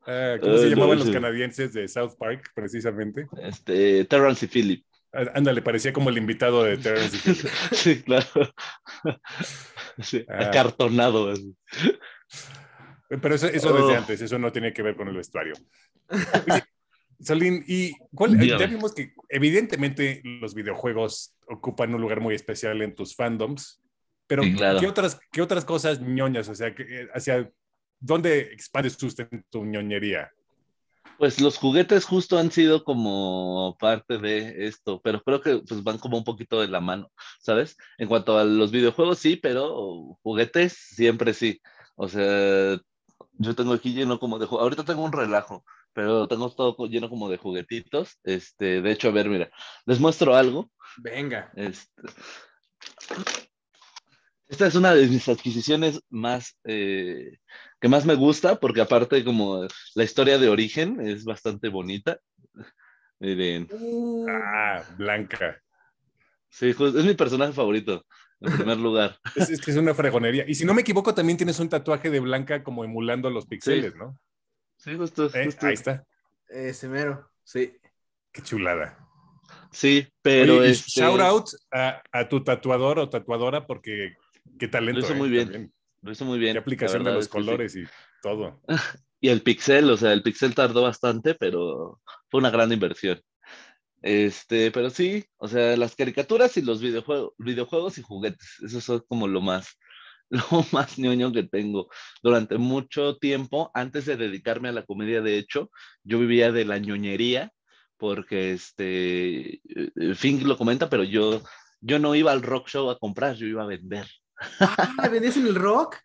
Ah, ¿Cómo se llamaban los canadienses de South Park, precisamente? Este, Terrence y Philip. Ah, ándale, parecía como el invitado de Terence. sí, claro. Ah. acartonado. Pero eso, eso desde oh. antes, eso no tiene que ver con el vestuario. Salín, ¿y ya vimos que evidentemente los videojuegos ocupan un lugar muy especial en tus fandoms, pero ¿qué, otras, ¿qué otras cosas ñoñas? O sea, eh, ¿hacia dónde expandes tu, tu ñoñería? Pues los juguetes justo han sido como parte de esto, pero creo que pues van como un poquito de la mano, ¿sabes? En cuanto a los videojuegos sí, pero juguetes siempre sí. O sea, yo tengo aquí lleno como de ahorita tengo un relajo, pero tengo todo lleno como de juguetitos. Este, de hecho, a ver, mira, les muestro algo. Venga. Este... Esta es una de mis adquisiciones más eh, que más me gusta, porque aparte como la historia de origen es bastante bonita. Miren. Ah, Blanca. Sí, es mi personaje favorito, en primer lugar. Es, que es una fregonería. Y si no me equivoco, también tienes un tatuaje de Blanca como emulando los pixeles, ¿no? Sí, eh, justo. Ahí está. Ese mero, sí. Qué chulada. Sí, pero. es... Este Shout out a, a, tu tatuador o tatuadora, porque Qué talento. Eh, lo hizo muy bien. hizo muy bien. Qué aplicación de los colores y todo. y el pixel, o sea, el pixel tardó bastante, pero fue una gran inversión. Este, pero sí, o sea, las caricaturas y los videojuegos, videojuegos y juguetes, eso es como lo más, lo más ñoño que tengo. Durante mucho tiempo, antes de dedicarme a la comedia, de hecho, yo vivía de la ñoñería, porque este, eh, eh, Fink lo comenta, pero yo, yo no iba al rock show a comprar, yo iba a vender. Ah, en el rock?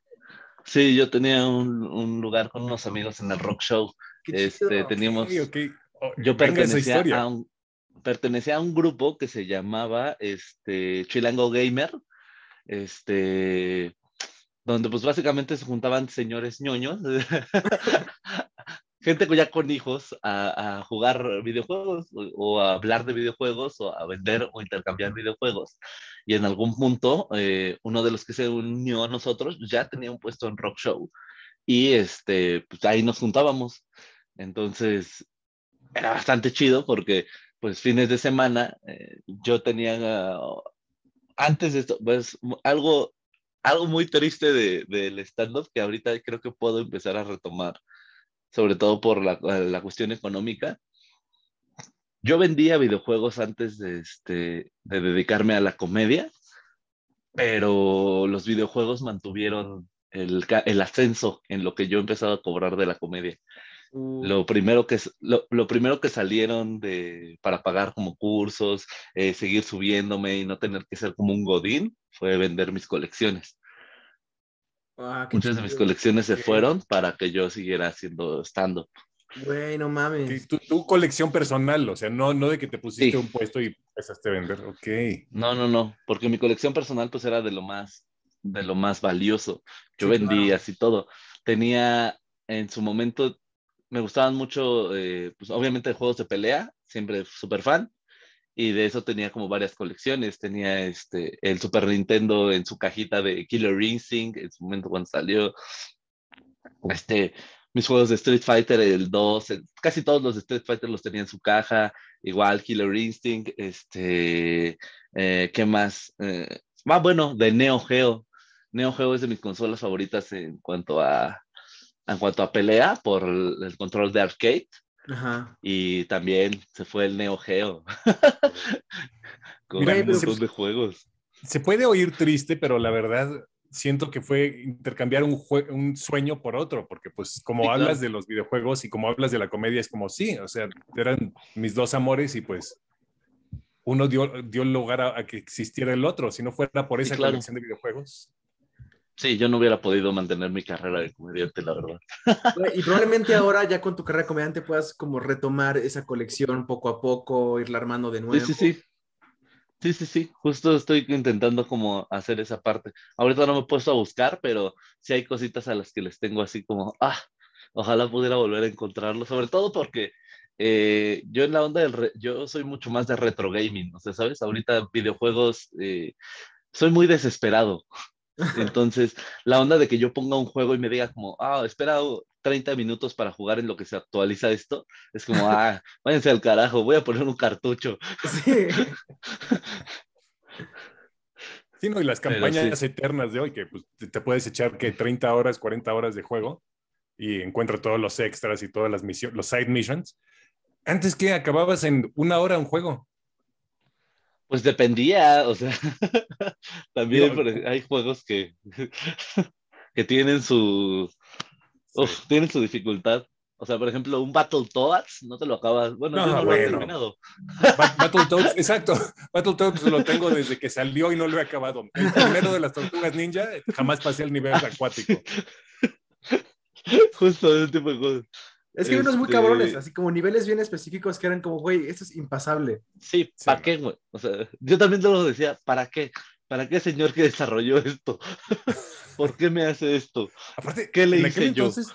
Sí, yo tenía un, lugar con unos amigos en el rock show. Este, teníamos. Oh, yo pertenecía a, un, pertenecía a grupo que se llamaba este, Chilango Gamer. Este, donde pues básicamente se juntaban señores ñoños, gente ya con hijos, a, jugar videojuegos o, a hablar de videojuegos o a vender o intercambiar videojuegos y en algún punto eh, uno de los que se unió a nosotros ya tenía un puesto en Rock Show y este, pues, ahí nos juntábamos. Entonces era bastante chido porque pues fines de semana eh, yo tenía, ah, antes de esto, pues algo, algo muy triste del de, stand-up que ahorita creo que puedo empezar a retomar, sobre todo por la cuestión económica yo vendía videojuegos antes de, este, de dedicarme a la comedia, pero los videojuegos mantuvieron el, ascenso en lo que yo empezaba a cobrar de la comedia. Mm. Lo primero, que, lo, primero que salieron de, para pagar como cursos, eh, seguir subiéndome y no tener que ser como un godín, fue vender mis colecciones. Ah, Muchas de mis colecciones se fueron para que yo siguiera siendo stand-up. Güey, no mames. Tu, tu, colección personal, o sea, no, no de que te pusiste un puesto y empezaste a vender, ok. No, no, no, porque mi colección personal pues era de lo más, de lo más valioso. Yo vendía así todo. Tenía, en su momento, me gustaban mucho, eh, pues obviamente juegos de pelea, siempre súper fan. Y de eso tenía como varias colecciones. Tenía este, el Super Nintendo en su cajita de Killer Instinct en su momento cuando salió. Este, mis juegos de Street Fighter, el 2, casi todos los de Street Fighter los tenía en su caja, igual Killer Instinct, este, eh, ¿qué más? Eh, ah, bueno, de Neo Geo. Neo Geo es de mis consolas favoritas en cuanto a, en cuanto a pelea por el, control de arcade. Ajá. Y también se fue el Neo Geo con Mira, de juegos. Se puede oír triste, pero la verdad, siento que fue intercambiar un, un sueño por otro, porque pues como hablas de los videojuegos y como hablas de la comedia, es como, sí, o sea, eran mis dos amores y pues uno dio, dio lugar a, que existiera el otro, si no fuera por esa colección de videojuegos. Sí, yo no hubiera podido mantener mi carrera de comediante, la verdad. Y probablemente ahora ya con tu carrera de comediante puedas como retomar esa colección poco a poco, irla armando de nuevo. Sí, sí, sí. Sí, sí, sí, justo estoy intentando como hacer esa parte. Ahorita no me he puesto a buscar, pero sí hay cositas a las que les tengo así como, ah, ojalá pudiera volver a encontrarlo, sobre todo porque eh, yo en la onda del, yo soy mucho más de retro gaming, o sea, ¿sabes? Ahorita videojuegos, eh, soy muy desesperado. Entonces, la onda de que yo ponga un juego y me diga como, ah, espera 30 minutos para jugar en lo que se actualiza esto, es como, ah, váyanse al carajo, voy a poner un cartucho. Sí. sí, no, y las campañas eternas de hoy, que pues, te puedes echar que 30 horas, 40 horas de juego y encuentra todos los extras y todas las misiones, los side missions. Antes que acababas en una hora un juego. Pues dependía, o sea, también hay juegos que, que tienen su, Uf, su dificultad. O sea, por ejemplo, un Battle Battletoads no te lo acabas. Bueno, no, no lo he terminado. Battletoads, exacto. Battletoads lo tengo desde que salió y no lo he acabado. El primero de las tortugas ninja jamás pasé el nivel acuático. Justo ese tipo Es que hay unos muy este, cabrones, así como niveles bien específicos que eran como, güey, esto es impasable. Sí, ¿para qué, güey? O sea, yo también te lo decía, ¿para qué? ¿Para qué señor que desarrolló esto? ¿Por qué me hace esto? Aparte, ¿qué le hice yo? Entonces,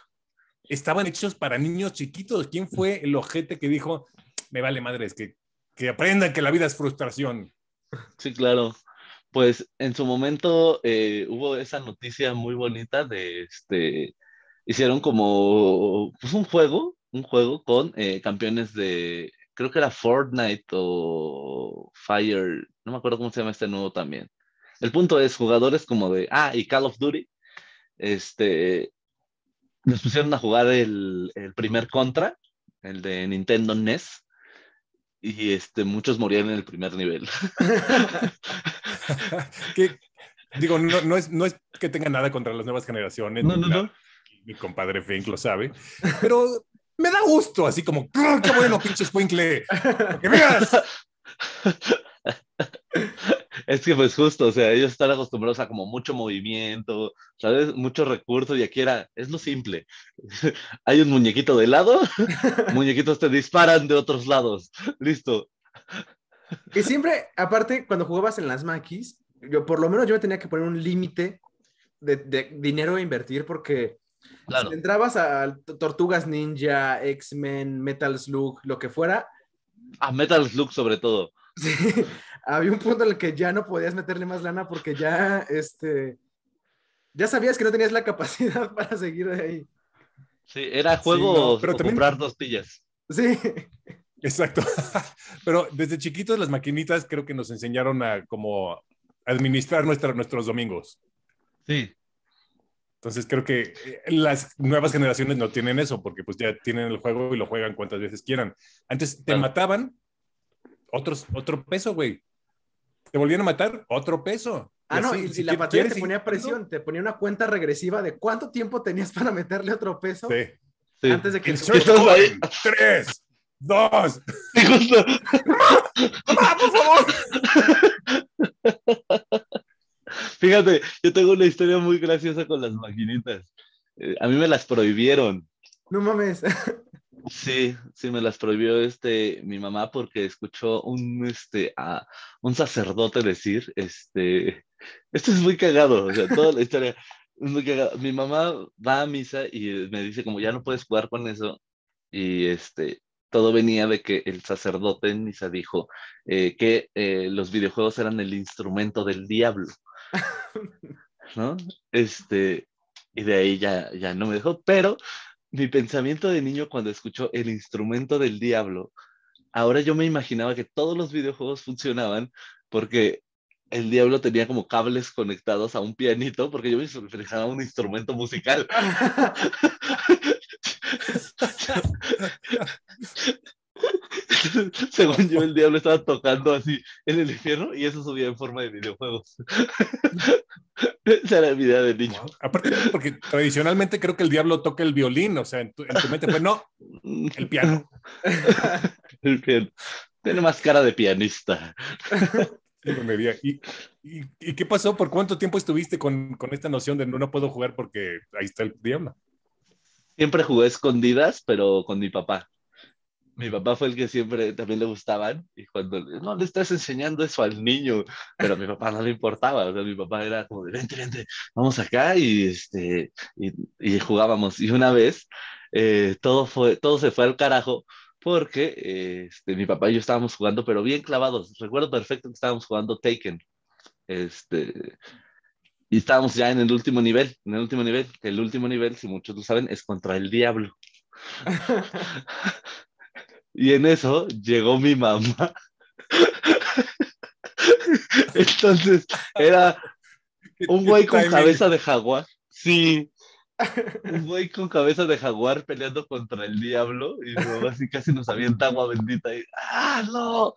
estaban hechos para niños chiquitos. ¿Quién fue el ojete que dijo, me vale madres, que, que aprendan que la vida es frustración? Sí, claro. Pues en su momento eh, hubo esa noticia muy bonita de este, hicieron como pues un juego, un juego con eh, campeones de, creo que era Fortnite o Fire, no me acuerdo cómo se llama este nuevo también, el punto es, jugadores como de, ah, y Call of Duty, este, nos pusieron a jugar el, primer contra, el de Nintendo NES, y este, muchos morían en el primer nivel. digo, no, no, es, no es que tenga nada contra las nuevas generaciones. No, no, no. Mi compadre Fink lo sabe. Pero me da gusto, así como, ah, ¡qué bueno, pinches Squinkle! ¡Que veas! Es que pues justo, o sea, ellos están acostumbrados a como mucho movimiento, ¿sabes? Muchos recursos y aquí era, es lo simple. Hay un muñequito de lado, muñequitos te disparan de otros lados, listo. Y siempre, aparte, cuando jugabas en las maquis, yo por lo menos yo me tenía que poner un límite de, dinero a invertir porque claro. si entrabas a Tortugas Ninja, X-Men, Metal Slug, lo que fuera. A Metal Slug sobre todo. Sí había un punto en el que ya no podías meterle más lana porque ya, este, ya sabías que no tenías la capacidad para seguir ahí. Sí, era juego pero comprar Sí. Exacto. pero desde chiquitos las maquinitas creo que nos enseñaron a cómo administrar nuestros domingos. Sí. Entonces creo que eh, las nuevas generaciones no tienen eso porque pues ya tienen el juego y lo juegan cuantas veces quieran. Antes te mataban otros, otro peso, güey te volvieron a matar otro peso. Ah, no, y si la patrulla te ponía presión, te ponía una cuenta regresiva de cuánto tiempo tenías para meterle otro peso. Antes de que... Tres, dos. por favor! Fíjate, yo tengo una historia muy graciosa con las maquinitas. Eh, a mí me las prohibieron. No mames. Sí, sí, me las prohibió este, mi mamá porque escuchó un, este, a un sacerdote decir, este, esto es muy cagado, o sea, toda la historia es muy Mi mamá va a misa y me dice como ya no puedes jugar con eso y este, todo venía de que el sacerdote en misa dijo eh, que eh, los videojuegos eran el instrumento del diablo, ¿no? Este, y de ahí ya, ya no me dejó, pero mi pensamiento de niño cuando escuchó el instrumento del diablo, ahora yo me imaginaba que todos los videojuegos funcionaban porque el diablo tenía como cables conectados a un pianito, porque yo me reflejaba un instrumento musical. según yo, el diablo estaba tocando así en el infierno y eso subía en forma de videojuegos. Esa era la idea del niño. Aparte, porque tradicionalmente creo que el diablo toca el violín, o sea, en tu, mente fue, no, el piano. el piano. Tiene más cara de pianista. ¿Y, qué pasó? ¿Por cuánto tiempo estuviste con, con esta noción de no, no puedo jugar porque ahí está el diablo? Siempre jugué escondidas, pero con mi papá mi papá fue el que siempre también le gustaban y cuando no le estás enseñando eso al niño, pero a mi papá no le importaba, o sea, mi papá era como de vente, vente, vamos acá y, este, y, jugábamos. Y una vez eh, todo, fue, todo se fue al carajo porque este, mi papá y yo estábamos jugando, pero bien clavados. Recuerdo perfecto que estábamos jugando Taken. Este, y estábamos ya en el último nivel, en el último nivel, el último nivel, si muchos lo saben, es contra el diablo. Y en eso llegó mi mamá. Entonces era un güey con cabeza de jaguar. Sí. Un güey con cabeza de jaguar peleando contra el diablo y luego así casi nos avienta agua bendita y ¡Ah, no!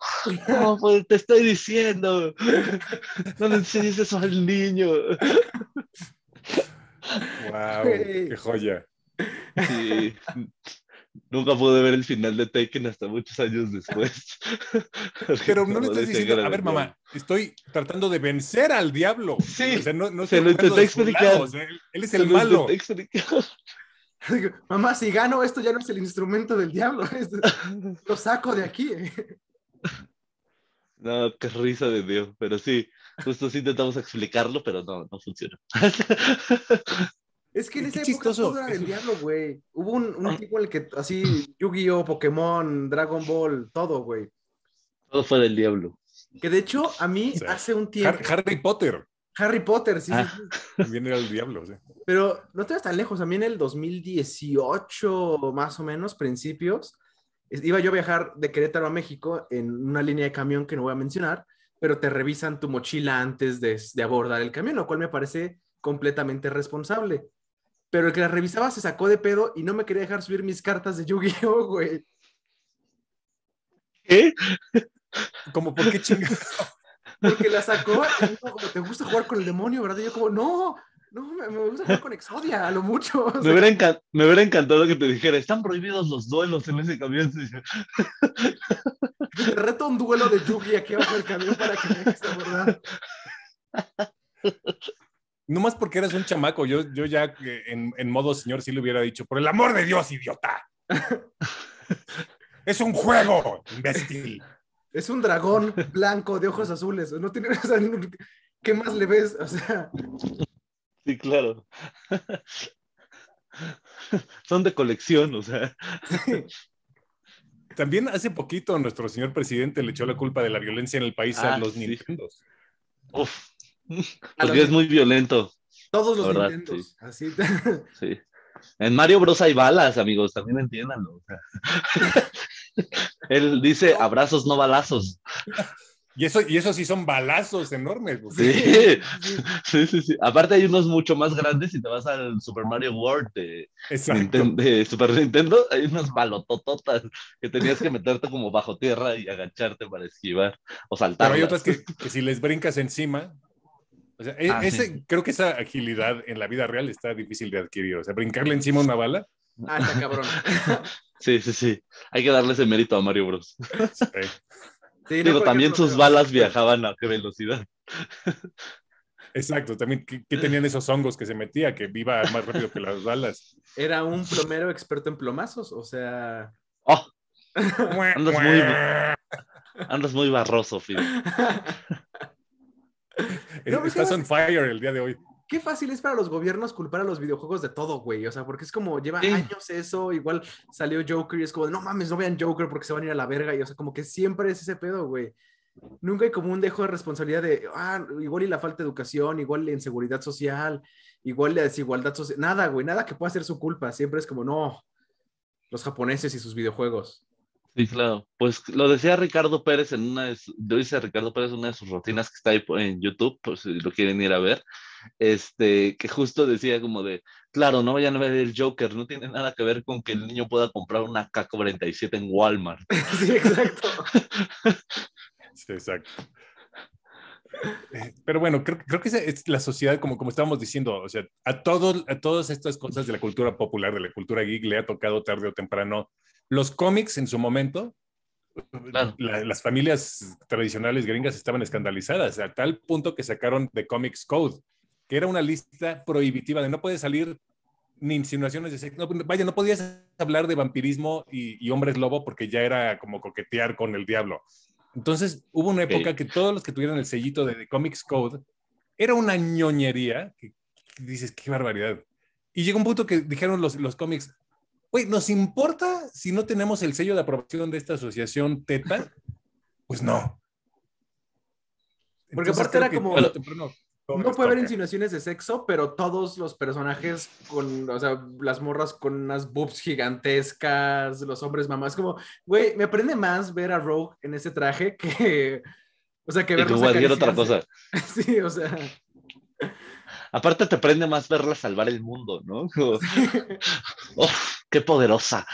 no pues, te estoy diciendo! No le enseñes eso al niño. ¡Wow! ¡Qué joya! Sí. Nunca pude ver el final de Taken hasta muchos años después. Pero no le estás diciendo, a ver, mamá, estoy tratando de vencer al diablo. Sí, no, no se lo intenté explicar. él, es el malo. mamá, si gano esto ya no es el instrumento del diablo, lo saco de aquí. No, qué risa de Dios, pero sí, justo sí intentamos explicarlo, pero no, no funciona. Es que en esa época todo era del diablo, güey. Hubo un, tipo en el que así, Yu-Gi-Oh, Pokémon, Dragon Ball, todo, güey. Todo fue del diablo. Que de hecho, a mí hace un tiempo. Harry Potter. Harry Potter, sí. También era el diablo, sí. Pero no te vas tan lejos. A mí en el 2018, más o menos, principios, iba yo a viajar de Querétaro a México en una línea de camión que no voy a mencionar, pero te revisan tu mochila antes de, de abordar el camión, lo cual me parece completamente responsable pero el que la revisaba se sacó de pedo y no me quería dejar subir mis cartas de Yu-Gi-Oh, güey. ¿Qué? Como, ¿por qué chingados? Porque la sacó y dijo, ¿te gusta jugar con el demonio, verdad? Y yo como, no, no, me, gusta jugar con Exodia, a lo mucho. me, hubiera encantado que te dijera, están prohibidos los duelos en ese camión. Te reto un duelo de Yugi aquí abajo del camión para que me digas verdad. No más porque eras un chamaco, yo, ya en, en modo señor sí le hubiera dicho, por el amor de Dios, idiota. es un juego, imbécil. Es un dragón blanco de ojos azules. No tiene, ¿Qué más le ves? Sí, claro. Son de colección, o sea. También hace poquito nuestro señor presidente le echó la culpa de la violencia en el país a ah, los niños. Nintendos. Uf. Porque es muy violento. Todos los En Mario Bros hay balas, amigos, también entiéndanlo. Él dice abrazos, no balazos. Y eso, y eso sí son balazos enormes. Sí. sí. Sí, Aparte hay unos mucho más grandes si te vas al Super Mario World de, Super Nintendo, hay unas balotototas que tenías que meterte como bajo tierra y agacharte para esquivar o saltar. Pero hay otras que si les brincas encima, o ah, e-, ese, creo que esa agilidad en la vida real está difícil de adquirir. O sea, brincarle encima una bala. Ah, está cabrón. sí, sí, sí. Hay que darle ese mérito a Mario Bros. Sí. Digo, también sus balas viajaban a qué velocidad. Exacto, también ¿qué, tenían esos hongos que se metía, que viva más rápido que las balas. Era un plomero experto en plomazos, o sea. Oh. Andas muy, andas muy barroso, Fidel. No, pues, Estás on fire el día de hoy. Qué fácil es para los gobiernos culpar a los videojuegos de todo, güey. O sea, porque es como lleva años eso. Igual salió Joker y es como, no mames, no vean Joker porque se van a ir a la verga. Y o sea, como que siempre es ese pedo, güey. Nunca hay como un dejo de responsabilidad de, ah, igual y la falta de educación, igual la inseguridad social, igual la desigualdad social. Nada, güey, nada que pueda ser su culpa. Siempre es como, no, los japoneses y sus videojuegos. Sí, claro. Pues lo decía Ricardo Pérez en una de, dice Ricardo Pérez una de sus rutinas que está ahí en YouTube, Pues si lo quieren ir a ver, este, que justo decía como de, claro, no vayan a ver el Joker, no tiene nada que ver con que el niño pueda comprar una K47 en Walmart. sí, exacto. sí, exacto. Eh, pero bueno, creo, creo que es la sociedad, como, como estábamos diciendo, o sea, a, todos, a todas estas cosas de la cultura popular, de la cultura geek, le ha tocado tarde o temprano. Los cómics en su momento, las familias tradicionales gringas estaban escandalizadas, a tal punto que sacaron The Comics Code, que era una lista prohibitiva de no puede salir ni insinuaciones de sexo. No, vaya, no podías hablar de vampirismo y, y hombres lobo porque ya era como coquetear con el diablo. Entonces hubo una época que todos los que tuvieran el sellito de, Comics Code era una ñoñería que, dices, qué barbaridad. Y llegó un punto que dijeron los, los cómics, güey, ¿nos importa si no tenemos el sello de aprobación de esta asociación TETA? Pues no. Porque aparte era como... No puede haber insinuaciones de sexo, pero todos los personajes con, o sea, las morras con unas boobs gigantescas, los hombres mamás, como, güey, me aprende más ver a Rogue en ese traje que, o sea, que ver cualquier otra cosa. Sí, o sea. Aparte te aprende más verla salvar el mundo, ¿no? Uf, ¡Oh, ¡Qué poderosa!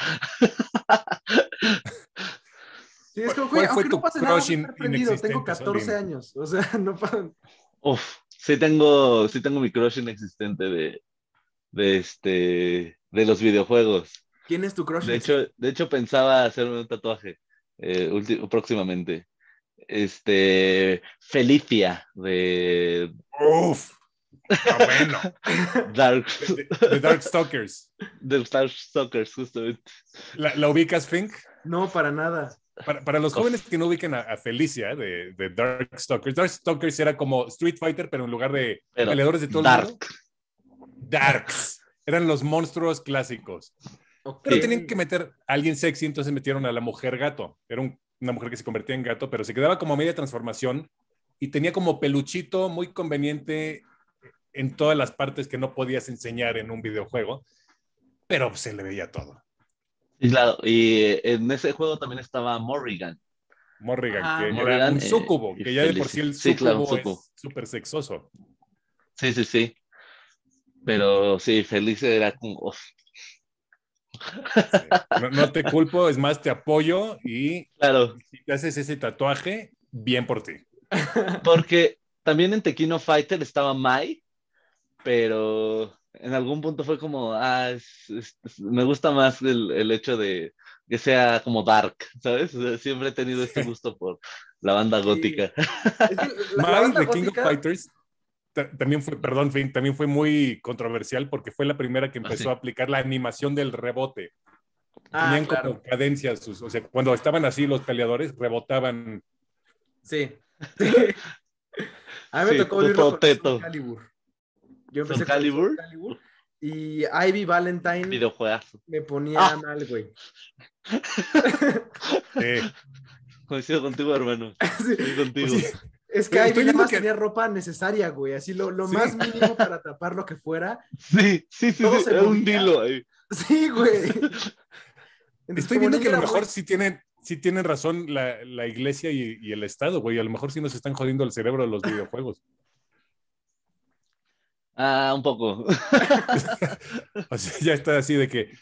Sí, es como, güey, aunque no pase nada, aprendido. tengo 14 años, o sea, no pasa... Uf, sí tengo, mi crush inexistente de, de este, de los videojuegos. ¿Quién es tu crush? De hecho, pensaba hacerme un tatuaje eh, próximamente. Este, Felicia de... Uf. ¡Qué bueno. Dark... De, de Darkstalkers. De Darkstalkers, justamente. ¿La ubicas, Fink? No, para nada. Para, los jóvenes que no ubiquen a, Felicia de, Darkstalkers, Darkstalkers era como Street Fighter, pero en lugar de peleadores de todo el mundo. Darks. Eran los monstruos clásicos. Pero tenían que meter a alguien sexy, entonces metieron a la mujer gato. Era una mujer que se convertía en gato, pero se quedaba como media transformación y tenía como peluchito muy conveniente en todas las partes que no podías enseñar en un videojuego, pero se le veía todo. Y eh, en ese juego también estaba Morrigan. Morrigan, ah, que era un eh, sucubo, que ya de por sí el sucubo, es súper sexoso. Sí, sí, sí. Pero sí, feliz era como... No, no, te culpo, es más, te apoyo y claro. si te haces ese tatuaje, bien por ti. Porque también en Tequino Fighter estaba Mai, pero en algún punto fue como, ah, me gusta más el, hecho de que sea como dark, ¿sabes? siempre he tenido este gusto por la banda gótica. de King of Fighters también fue, perdón, también fue muy controversial porque fue la primera que ah, empezó a aplicar la animación del rebote. Ah, Tenían como cadencias, o sea, cuando estaban así los peleadores rebotaban. Sí. A mí me tocó un Calibur. Yo empecé a con Calibur. Y Ivy Valentine. Me ponía ah. mal, güey. Coincido contigo, hermano. contigo. Es que Ivy nada más tenía ropa necesaria, güey. Así lo, lo más mínimo para tapar lo que fuera. Sí, sí, sí. Era un dilo ahí. Sí, güey. Estoy viendo que a lo mejor sí tienen, sí tienen razón la, la iglesia y, y, el Estado, güey. A lo mejor sí nos están jodiendo el cerebro los videojuegos. Ah, un poco. o sea, ya está así de que,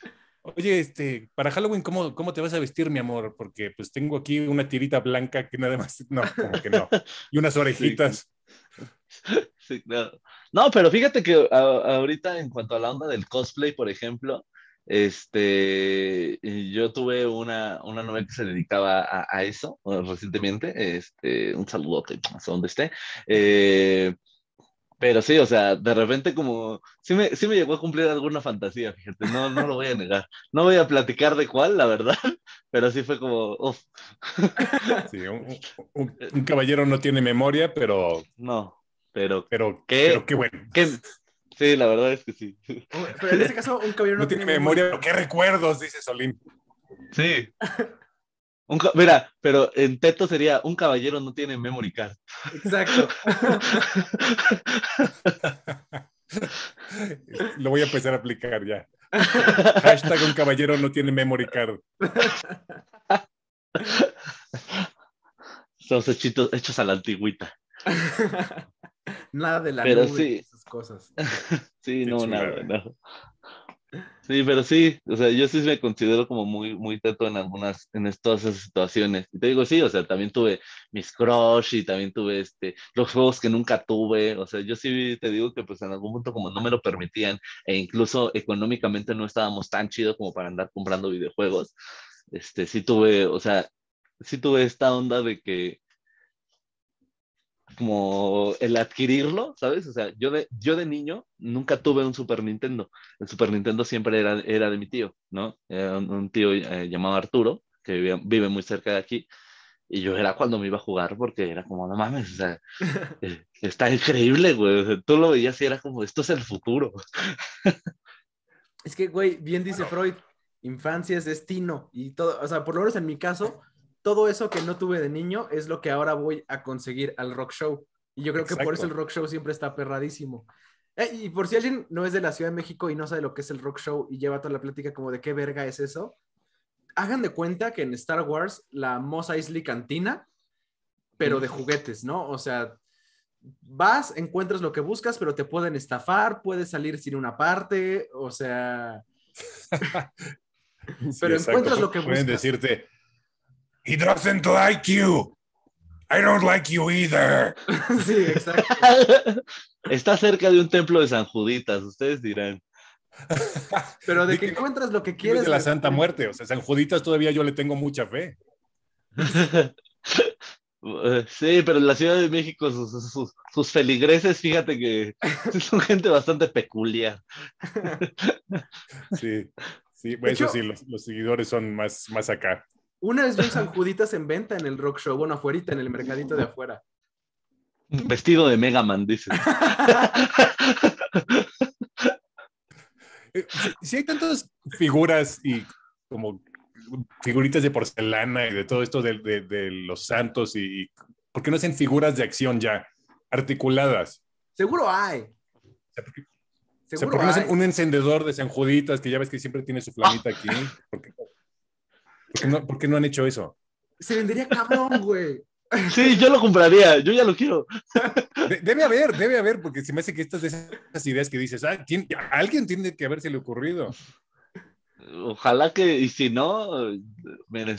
oye, este, para Halloween, ¿cómo, ¿cómo te vas a vestir, mi amor? Porque pues tengo aquí una tirita blanca que nada más, no, como que no. Y unas orejitas. Sí. claro. No, pero fíjate que ahorita en cuanto a la onda del cosplay, por ejemplo, este, yo tuve una, novela que se dedicaba a, eso recientemente, este, un saludote, hasta donde esté. Eh, pero sí, o sea, de repente como, sí me, sí me llegó a cumplir alguna fantasía, fíjate, no, no lo voy a negar. No voy a platicar de cuál, la verdad, pero sí fue como, uff. Sí, un, caballero no tiene memoria, pero... No, pero... Pero qué, qué bueno. sí, la verdad es que sí. Oh, pero en este caso, un caballero no, tiene, memoria, pero qué recuerdos, dice Solín. Sí. mira, pero en teto sería un caballero no tiene memory card. Exacto. Lo voy a empezar a aplicar ya. Hashtag un caballero no tiene memory card. Son hechos, hechos a la antigüita. Nada de la nube sí. cosas. sí, no, nada, no. Sí, pero sí, o sea, yo sí me considero como muy, muy teto en algunas, en todas esas situaciones. te digo, sí, o sea, también tuve mis crush y también tuve este, los juegos que nunca tuve. O sea, yo sí te digo que pues en algún punto como no me lo permitían e incluso económicamente no estábamos tan chidos como para andar comprando videojuegos. Este, sí tuve, o sea, sí tuve esta onda de que como el adquirirlo, ¿sabes? O sea, yo de, yo de niño nunca tuve un Super Nintendo. El Super Nintendo siempre era, era de mi tío, ¿no? Era un, tío eh, llamado Arturo, que vive, vive muy cerca de aquí. Y yo era cuando me iba a jugar porque era como, no mames, o sea, eh, está increíble, güey. Tú lo veías y era como, esto es el futuro. Es que, güey, bien dice Freud, infancia es destino y todo, o sea, por lo menos en mi caso, todo eso que no tuve de niño es lo que ahora voy a conseguir al rock show. Y yo creo que por eso el rock show siempre está perradísimo. Eh, y por si alguien no es de la Ciudad de México y no sabe lo que es el rock show y lleva toda la plática como de qué verga es eso, hagan de cuenta que en Star Wars la Mos Eisley cantina, pero de mm. juguetes, ¿no? O sea, vas, encuentras lo que buscas, pero te pueden estafar, puedes salir sin una parte, o sea... pero encuentras lo que buscas. Pueden decirte, He doesn't like you. I don't like you either. sí, exacto. Está cerca de un templo de San Juditas, ustedes dirán. Pero de que encuentras lo que quieres. De la Santa Muerte, o sea, San Juditas todavía yo le tengo mucha fe. Sí, pero en la Ciudad de México sus, feligreses, fíjate que son gente bastante peculiar. Sí, sí, eso sí, los, seguidores son más, más acá. Una vez vi un San en venta en el rock show, bueno, afuera, en el mercadito de afuera. Vestido de Mega Man, dices. Eh, si, hay tantas figuras y como figuritas de porcelana y de todo esto de, los santos y, ¿por qué no hacen figuras de acción ya articuladas? Seguro hay. O sea, ¿por qué no hacen un encendedor de San que ya ves que siempre tiene su flamita aquí? Porque ¿Por qué no, han hecho eso? Se vendería cabrón, güey. Sí, yo lo compraría, yo ya lo quiero. debe haber, debe haber, porque se me hace que estas de ideas que dices, ah, alguien tiene que haberse le ocurrido. Ojalá que, y si no,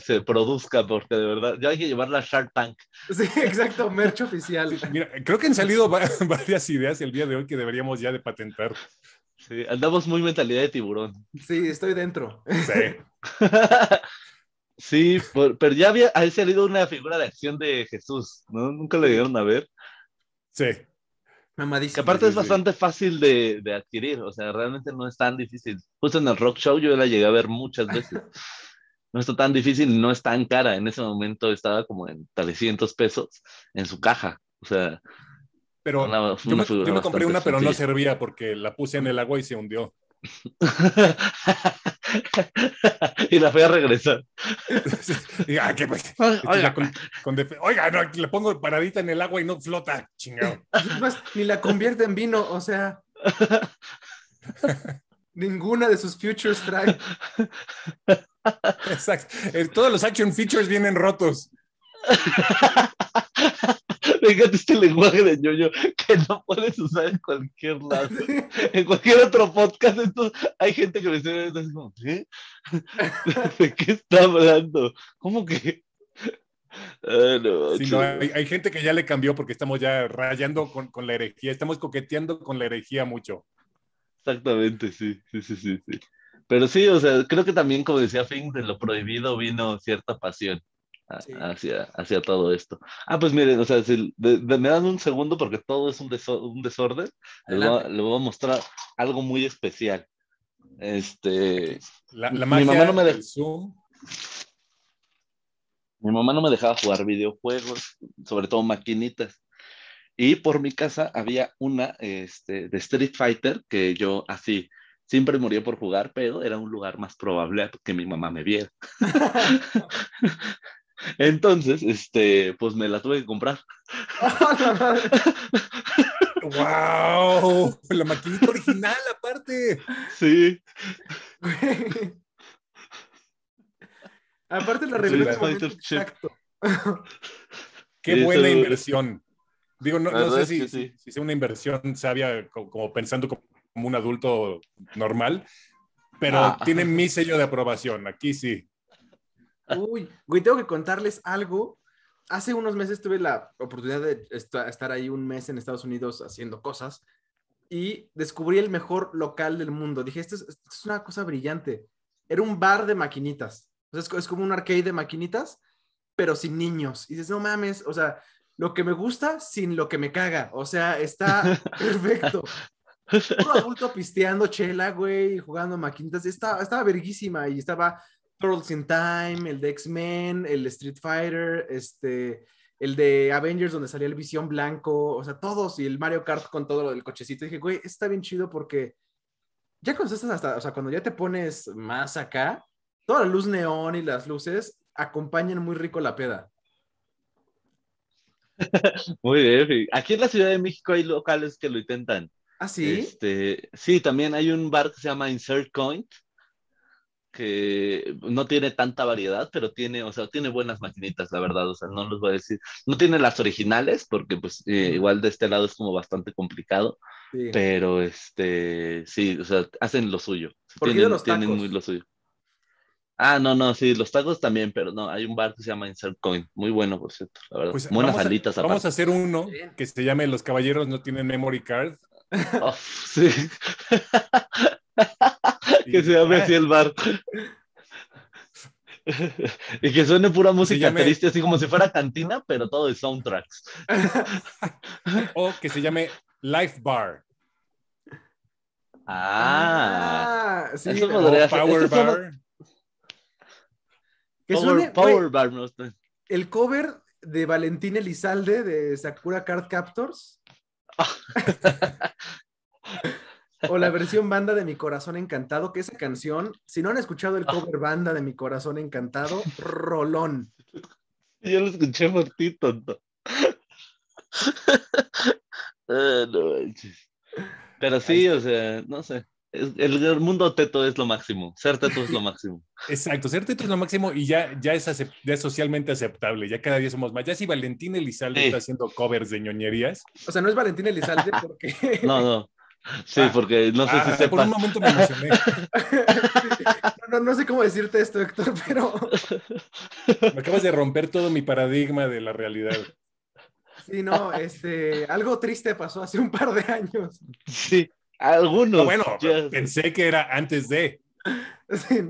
se produzca, porque de verdad, ya hay que llevar la Shark Tank. Sí, exacto, merch oficial. Mira, creo que han salido varias ideas el día de hoy que deberíamos ya de patentar. Sí, andamos muy mentalidad de tiburón. Sí, estoy dentro. Sí. Sí, pero ya había salido una figura de acción de Jesús, ¿no? Nunca le dieron a ver. Sí. Mamadísimo. Que aparte es bastante fácil de, de, adquirir, o sea, realmente no es tan difícil. Justo en el Rock Show yo la llegué a ver muchas veces. no está tan difícil, no es tan cara. En ese momento estaba como en 300 pesos en su caja, o sea. Pero una, yo, me, compré una, pero no servía porque la puse en el agua y se hundió. y la voy a regresar. Oiga, le pongo paradita en el agua y no flota, chingado. ni la convierte en vino, o sea. Ninguna de sus futures trae. Exacto. Todos los action features vienen rotos. Fíjate este lenguaje de ñoño que no puedes usar en cualquier lado. En cualquier otro podcast, esto, hay gente que me dice, como, ¿De qué está hablando? ¿Cómo que? hay, gente que ya le cambió porque estamos ya rayando con, la herejía, estamos coqueteando con la herejía mucho. Exactamente, sí, sí, sí, sí, Pero sí, o sea, creo que también, como decía Fink, de lo prohibido vino cierta pasión hacia, todo esto. Ah, pues miren, o sea, me dan un segundo porque todo es un, desorden. Les voy, a, mostrar algo muy especial. Este, mi mamá no me dejó. Mi mamá no me dejaba jugar videojuegos, sobre todo maquinitas. Y por mi casa había una este, de Street Fighter que yo así, siempre moría por jugar, pero era un lugar más probable que mi mamá me viera. Entonces, este, pues me la tuve que comprar. ¡Wow! La maquinita original, aparte. Sí. aparte la reveló exacto. Qué buena inversión. Digo, no, sé si, una inversión sabia, como, pensando como un adulto normal, pero ah. tiene mi sello de aprobación. Aquí sí. Uy, güey, tengo que contarles algo. Hace unos meses tuve la oportunidad de estar ahí un mes en Estados Unidos haciendo cosas y descubrí el mejor local del mundo. Dije, esto es, una cosa brillante. Era un bar de maquinitas. O sea, es, como un arcade de maquinitas, pero sin niños. Y dices, no mames, o sea, lo que me gusta sin lo que me caga. O sea, está perfecto. Un adulto pisteando chela, güey, jugando maquinitas. estaba estaba verguísima y estaba Turtles in Time, el de X-Men, el Street Fighter, este, el de Avengers donde salía el Visión Blanco, o sea, todos, y el Mario Kart con todo lo del cochecito. dije, güey, está bien chido porque ya cuando hasta, o sea, cuando ya te pones más acá, toda la luz neón y las luces acompañan muy rico la peda. Muy bien, aquí en la Ciudad de México hay locales que lo intentan. ¿Ah, sí? Este, sí, también hay un bar que se llama Insert Coin, que no tiene tanta variedad, pero tiene, o sea, tiene buenas maquinitas, la verdad, o sea, no los voy a decir. No tiene las originales, porque pues eh, igual de este lado es como bastante complicado, pero este, sí, o sea, hacen lo suyo. Porque tienen, tienen lo suyo. Ah, no, no, sí, los tacos también, pero no, hay un bar que se llama Insert Coin, muy bueno, por cierto, la verdad. Pues, buenas vamos A, a hacer uno que se llame Los Caballeros no tienen memory card. Oh, sí. que se llame así el bar. y que suene pura música triste, así como si fuera cantina, pero todo de soundtracks. o que se llame Life Bar. Ah, Power Bar. Power, Bar, El cover de Valentín Elizalde de Sakura Card Captors o la versión banda de Mi Corazón Encantado, que esa canción, si no han escuchado el cover banda de Mi Corazón Encantado, rolón. Yo lo escuché por ti, tonto. Pero sí, o sea, no sé. El, mundo teto es lo máximo, ser teto es lo máximo. Exacto, ser teto es lo máximo y ya, ya, es, socialmente aceptable, ya cada día somos más. Ya si Valentín Elizalde está haciendo covers de ñoñerías. O sea, no es Valentín Elizalde porque... no, no. Sí, ah. porque no sé si se. Ah, por un momento me emocioné. no, no, sé cómo decirte esto, Héctor, pero. Me acabas de romper todo mi paradigma de la realidad. Sí, no, este, algo triste pasó hace un par de años. Sí, algunos. Ah, bueno, pensé que era antes de. Sí,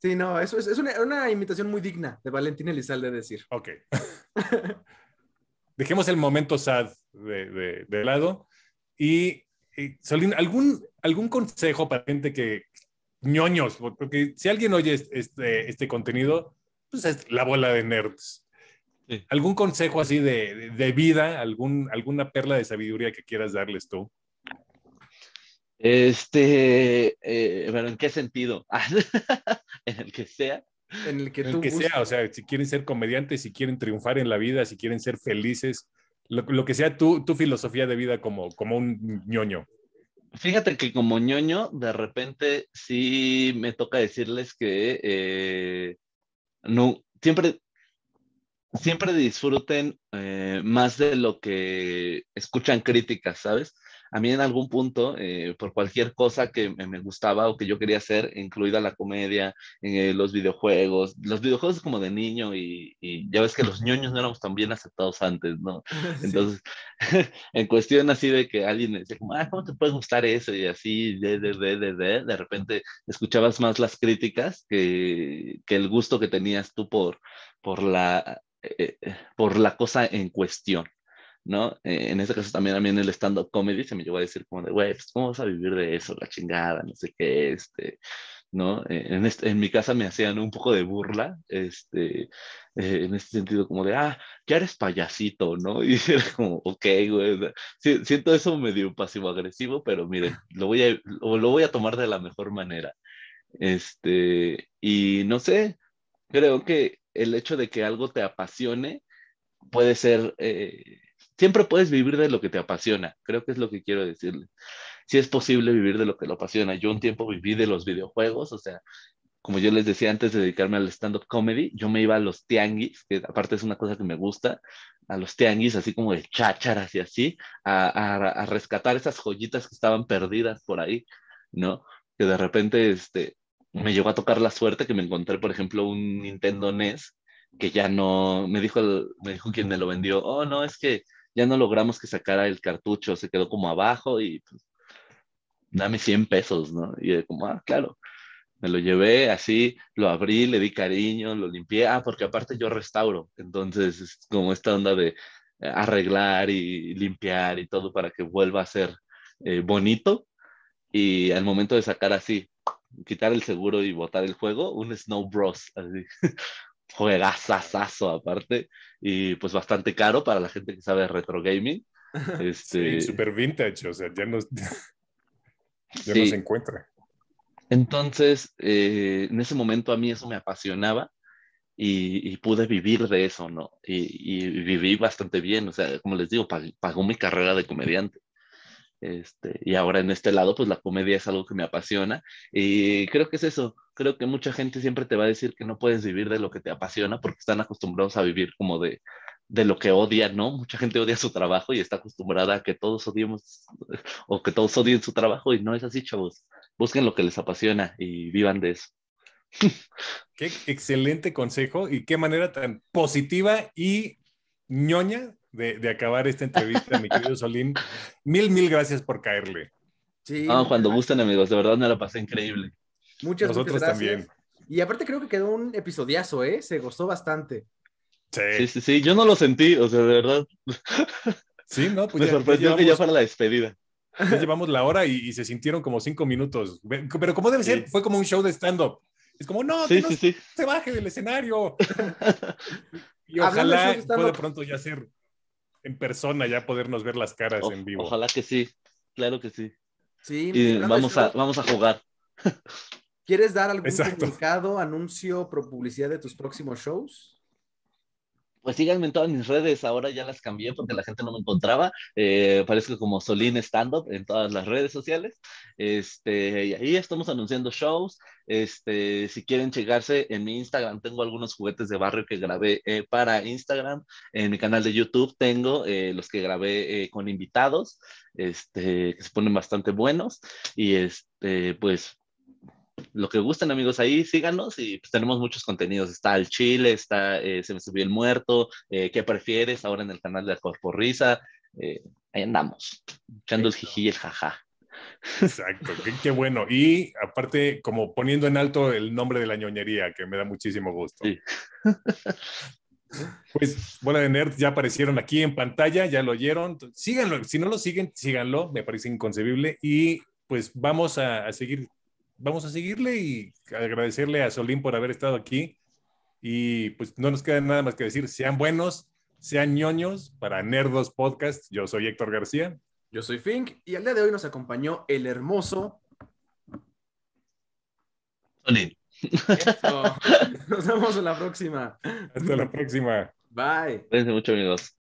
no, eso es, una, invitación imitación muy digna de Valentín Elizalde decir. Ok. Dejemos el momento sad de lado y Solín, ¿algún, ¿algún consejo para gente que, ñoños, porque si alguien oye este, este contenido, pues es la bola de nerds. ¿Algún consejo así de, vida, algún, alguna perla de sabiduría que quieras darles tú? Este, eh, ¿en qué sentido? en el que sea. En el que, en el que sea, o sea, si quieren ser comediantes, si quieren triunfar en la vida, si quieren ser felices, lo, que sea tu, filosofía de vida como, como un ñoño. Fíjate que como ñoño, de repente sí me toca decirles que eh, no, siempre, siempre disfruten eh, más de lo que escuchan críticas, ¿sabes? a mí en algún punto, eh, por cualquier cosa que me gustaba o que yo quería hacer, incluida la comedia, eh, los videojuegos, los videojuegos como de niño y, ya ves que los ñoños no éramos tan bien aceptados antes, ¿no? Entonces, en cuestión así de que alguien decía, como, ah, ¿cómo te puede gustar eso? Y así, de, de, de, de, de, repente escuchabas más las críticas que, el gusto que tenías tú por, por, la, eh, por la cosa en cuestión. ¿no? Eh, en ese caso también, también el stand-up comedy se me llegó a decir como de, güey, pues ¿cómo vas a vivir de eso? La chingada, no sé qué, este, ¿no? Eh, en, este, en mi casa me hacían un poco de burla, este, eh, en este sentido como de, ah, ya eres payasito, ¿no? Y era como, ok, güey, siento eso medio pasivo-agresivo, pero mire, lo voy, a, lo, lo voy a tomar de la mejor manera. Este, y no sé, creo que el hecho de que algo te apasione puede ser eh, siempre puedes vivir de lo que te apasiona, creo que es lo que quiero decirle. Si es posible vivir de lo que lo apasiona. Yo un tiempo viví de los videojuegos, o sea, como yo les decía antes de dedicarme al stand-up comedy, yo me iba a los tianguis, que aparte es una cosa que me gusta, a los tianguis así como de chácharas y así, a, a, rescatar esas joyitas que estaban perdidas por ahí, ¿no? Que de repente este, me llegó a tocar la suerte que me encontré, por ejemplo, un Nintendo NES que ya no, me dijo, el, me dijo quien me lo vendió, oh, no, es que ya no logramos que sacara el cartucho, se quedó como abajo y pues, dame 100 pesos, ¿no? Y yo como, ah, claro. Me lo llevé así, lo abrí, le di cariño, lo limpié. Ah, porque aparte yo restauro. Entonces, es como esta onda de eh, arreglar y limpiar y todo para que vuelva a ser eh, bonito. Y al momento de sacar así, quitar el seguro y botar el juego, un Snow Bros. Así. juegazazazo aparte, y pues bastante caro para la gente que sabe retro gaming. Sí, este, super vintage, o sea, ya no, se encuentra. Entonces, eh, en ese momento a mí eso me apasionaba y, pude vivir de eso, ¿no? Y, viví bastante bien, o sea, como les digo, pagó mi carrera de comediante. Este, y ahora en este lado, pues la comedia es algo que me apasiona y creo que es eso, creo que mucha gente siempre te va a decir que no puedes vivir de lo que te apasiona porque están acostumbrados a vivir como de, lo que odian, ¿no? Mucha gente odia su trabajo y está acostumbrada a que todos odiemos o que todos odien su trabajo y no es así, chavos. Busquen lo que les apasiona y vivan de eso. Qué excelente consejo y qué manera tan positiva y ñoña de, acabar esta entrevista, mi querido Solín. Mil, mil gracias por caerle. cuando gusten, amigos, de verdad me la pasé increíble. Muchas, Nosotros también. Y aparte creo que quedó un episodiazo, ¿eh? Se gustó bastante. Sí. sí, sí, Yo no lo sentí, o sea, de verdad. Sí, no, pues Me sorprendió que ya fuera la despedida. Ya llevamos la hora y, se sintieron como cinco minutos. Pero como debe ser, fue como un show de stand-up. Es como, no, que no se baje del escenario. y ojalá de pronto ya ser en persona, ya podernos ver las caras en vivo. Ojalá que sí, claro que sí. Sí, vamos a, vamos a jugar. ¿Quieres dar algún comunicado, anuncio, pro publicidad de tus próximos shows? Pues síganme en todas mis redes, ahora ya las cambié porque la gente no me encontraba. Eh, parezco como Solín Stand Up en todas las redes sociales. Este, y ahí estamos anunciando shows. Este, si quieren llegarse en mi Instagram, tengo algunos juguetes de barrio que grabé eh, para Instagram. En mi canal de YouTube tengo eh, los que grabé eh, con invitados, este, que se ponen bastante buenos. Y este, pues lo que gusten, amigos, ahí síganos y pues tenemos muchos contenidos. Está el chile, está eh, Se me subió el muerto, eh, ¿qué prefieres? Ahora en el canal de Corporrisa. Eh, ahí andamos, echando el y el jaja. Exacto, qué, bueno. Y aparte, como poniendo en alto el nombre de la ñoñería, que me da muchísimo gusto. Pues Bola de Nerd ya aparecieron aquí en pantalla, ya lo oyeron. Síganlo, si no lo siguen, síganlo, me parece inconcebible. Y pues vamos a seguir vamos a seguirle y agradecerle a Solín por haber estado aquí. Y pues no nos queda nada más que decir, sean buenos, sean ñoños para Nerdos Podcast. Yo soy Héctor García. Yo soy Fink y el día de hoy nos acompañó el hermoso... Solín. Nos vemos en la próxima. Hasta la próxima. Bye. Cuídense mucho, amigos.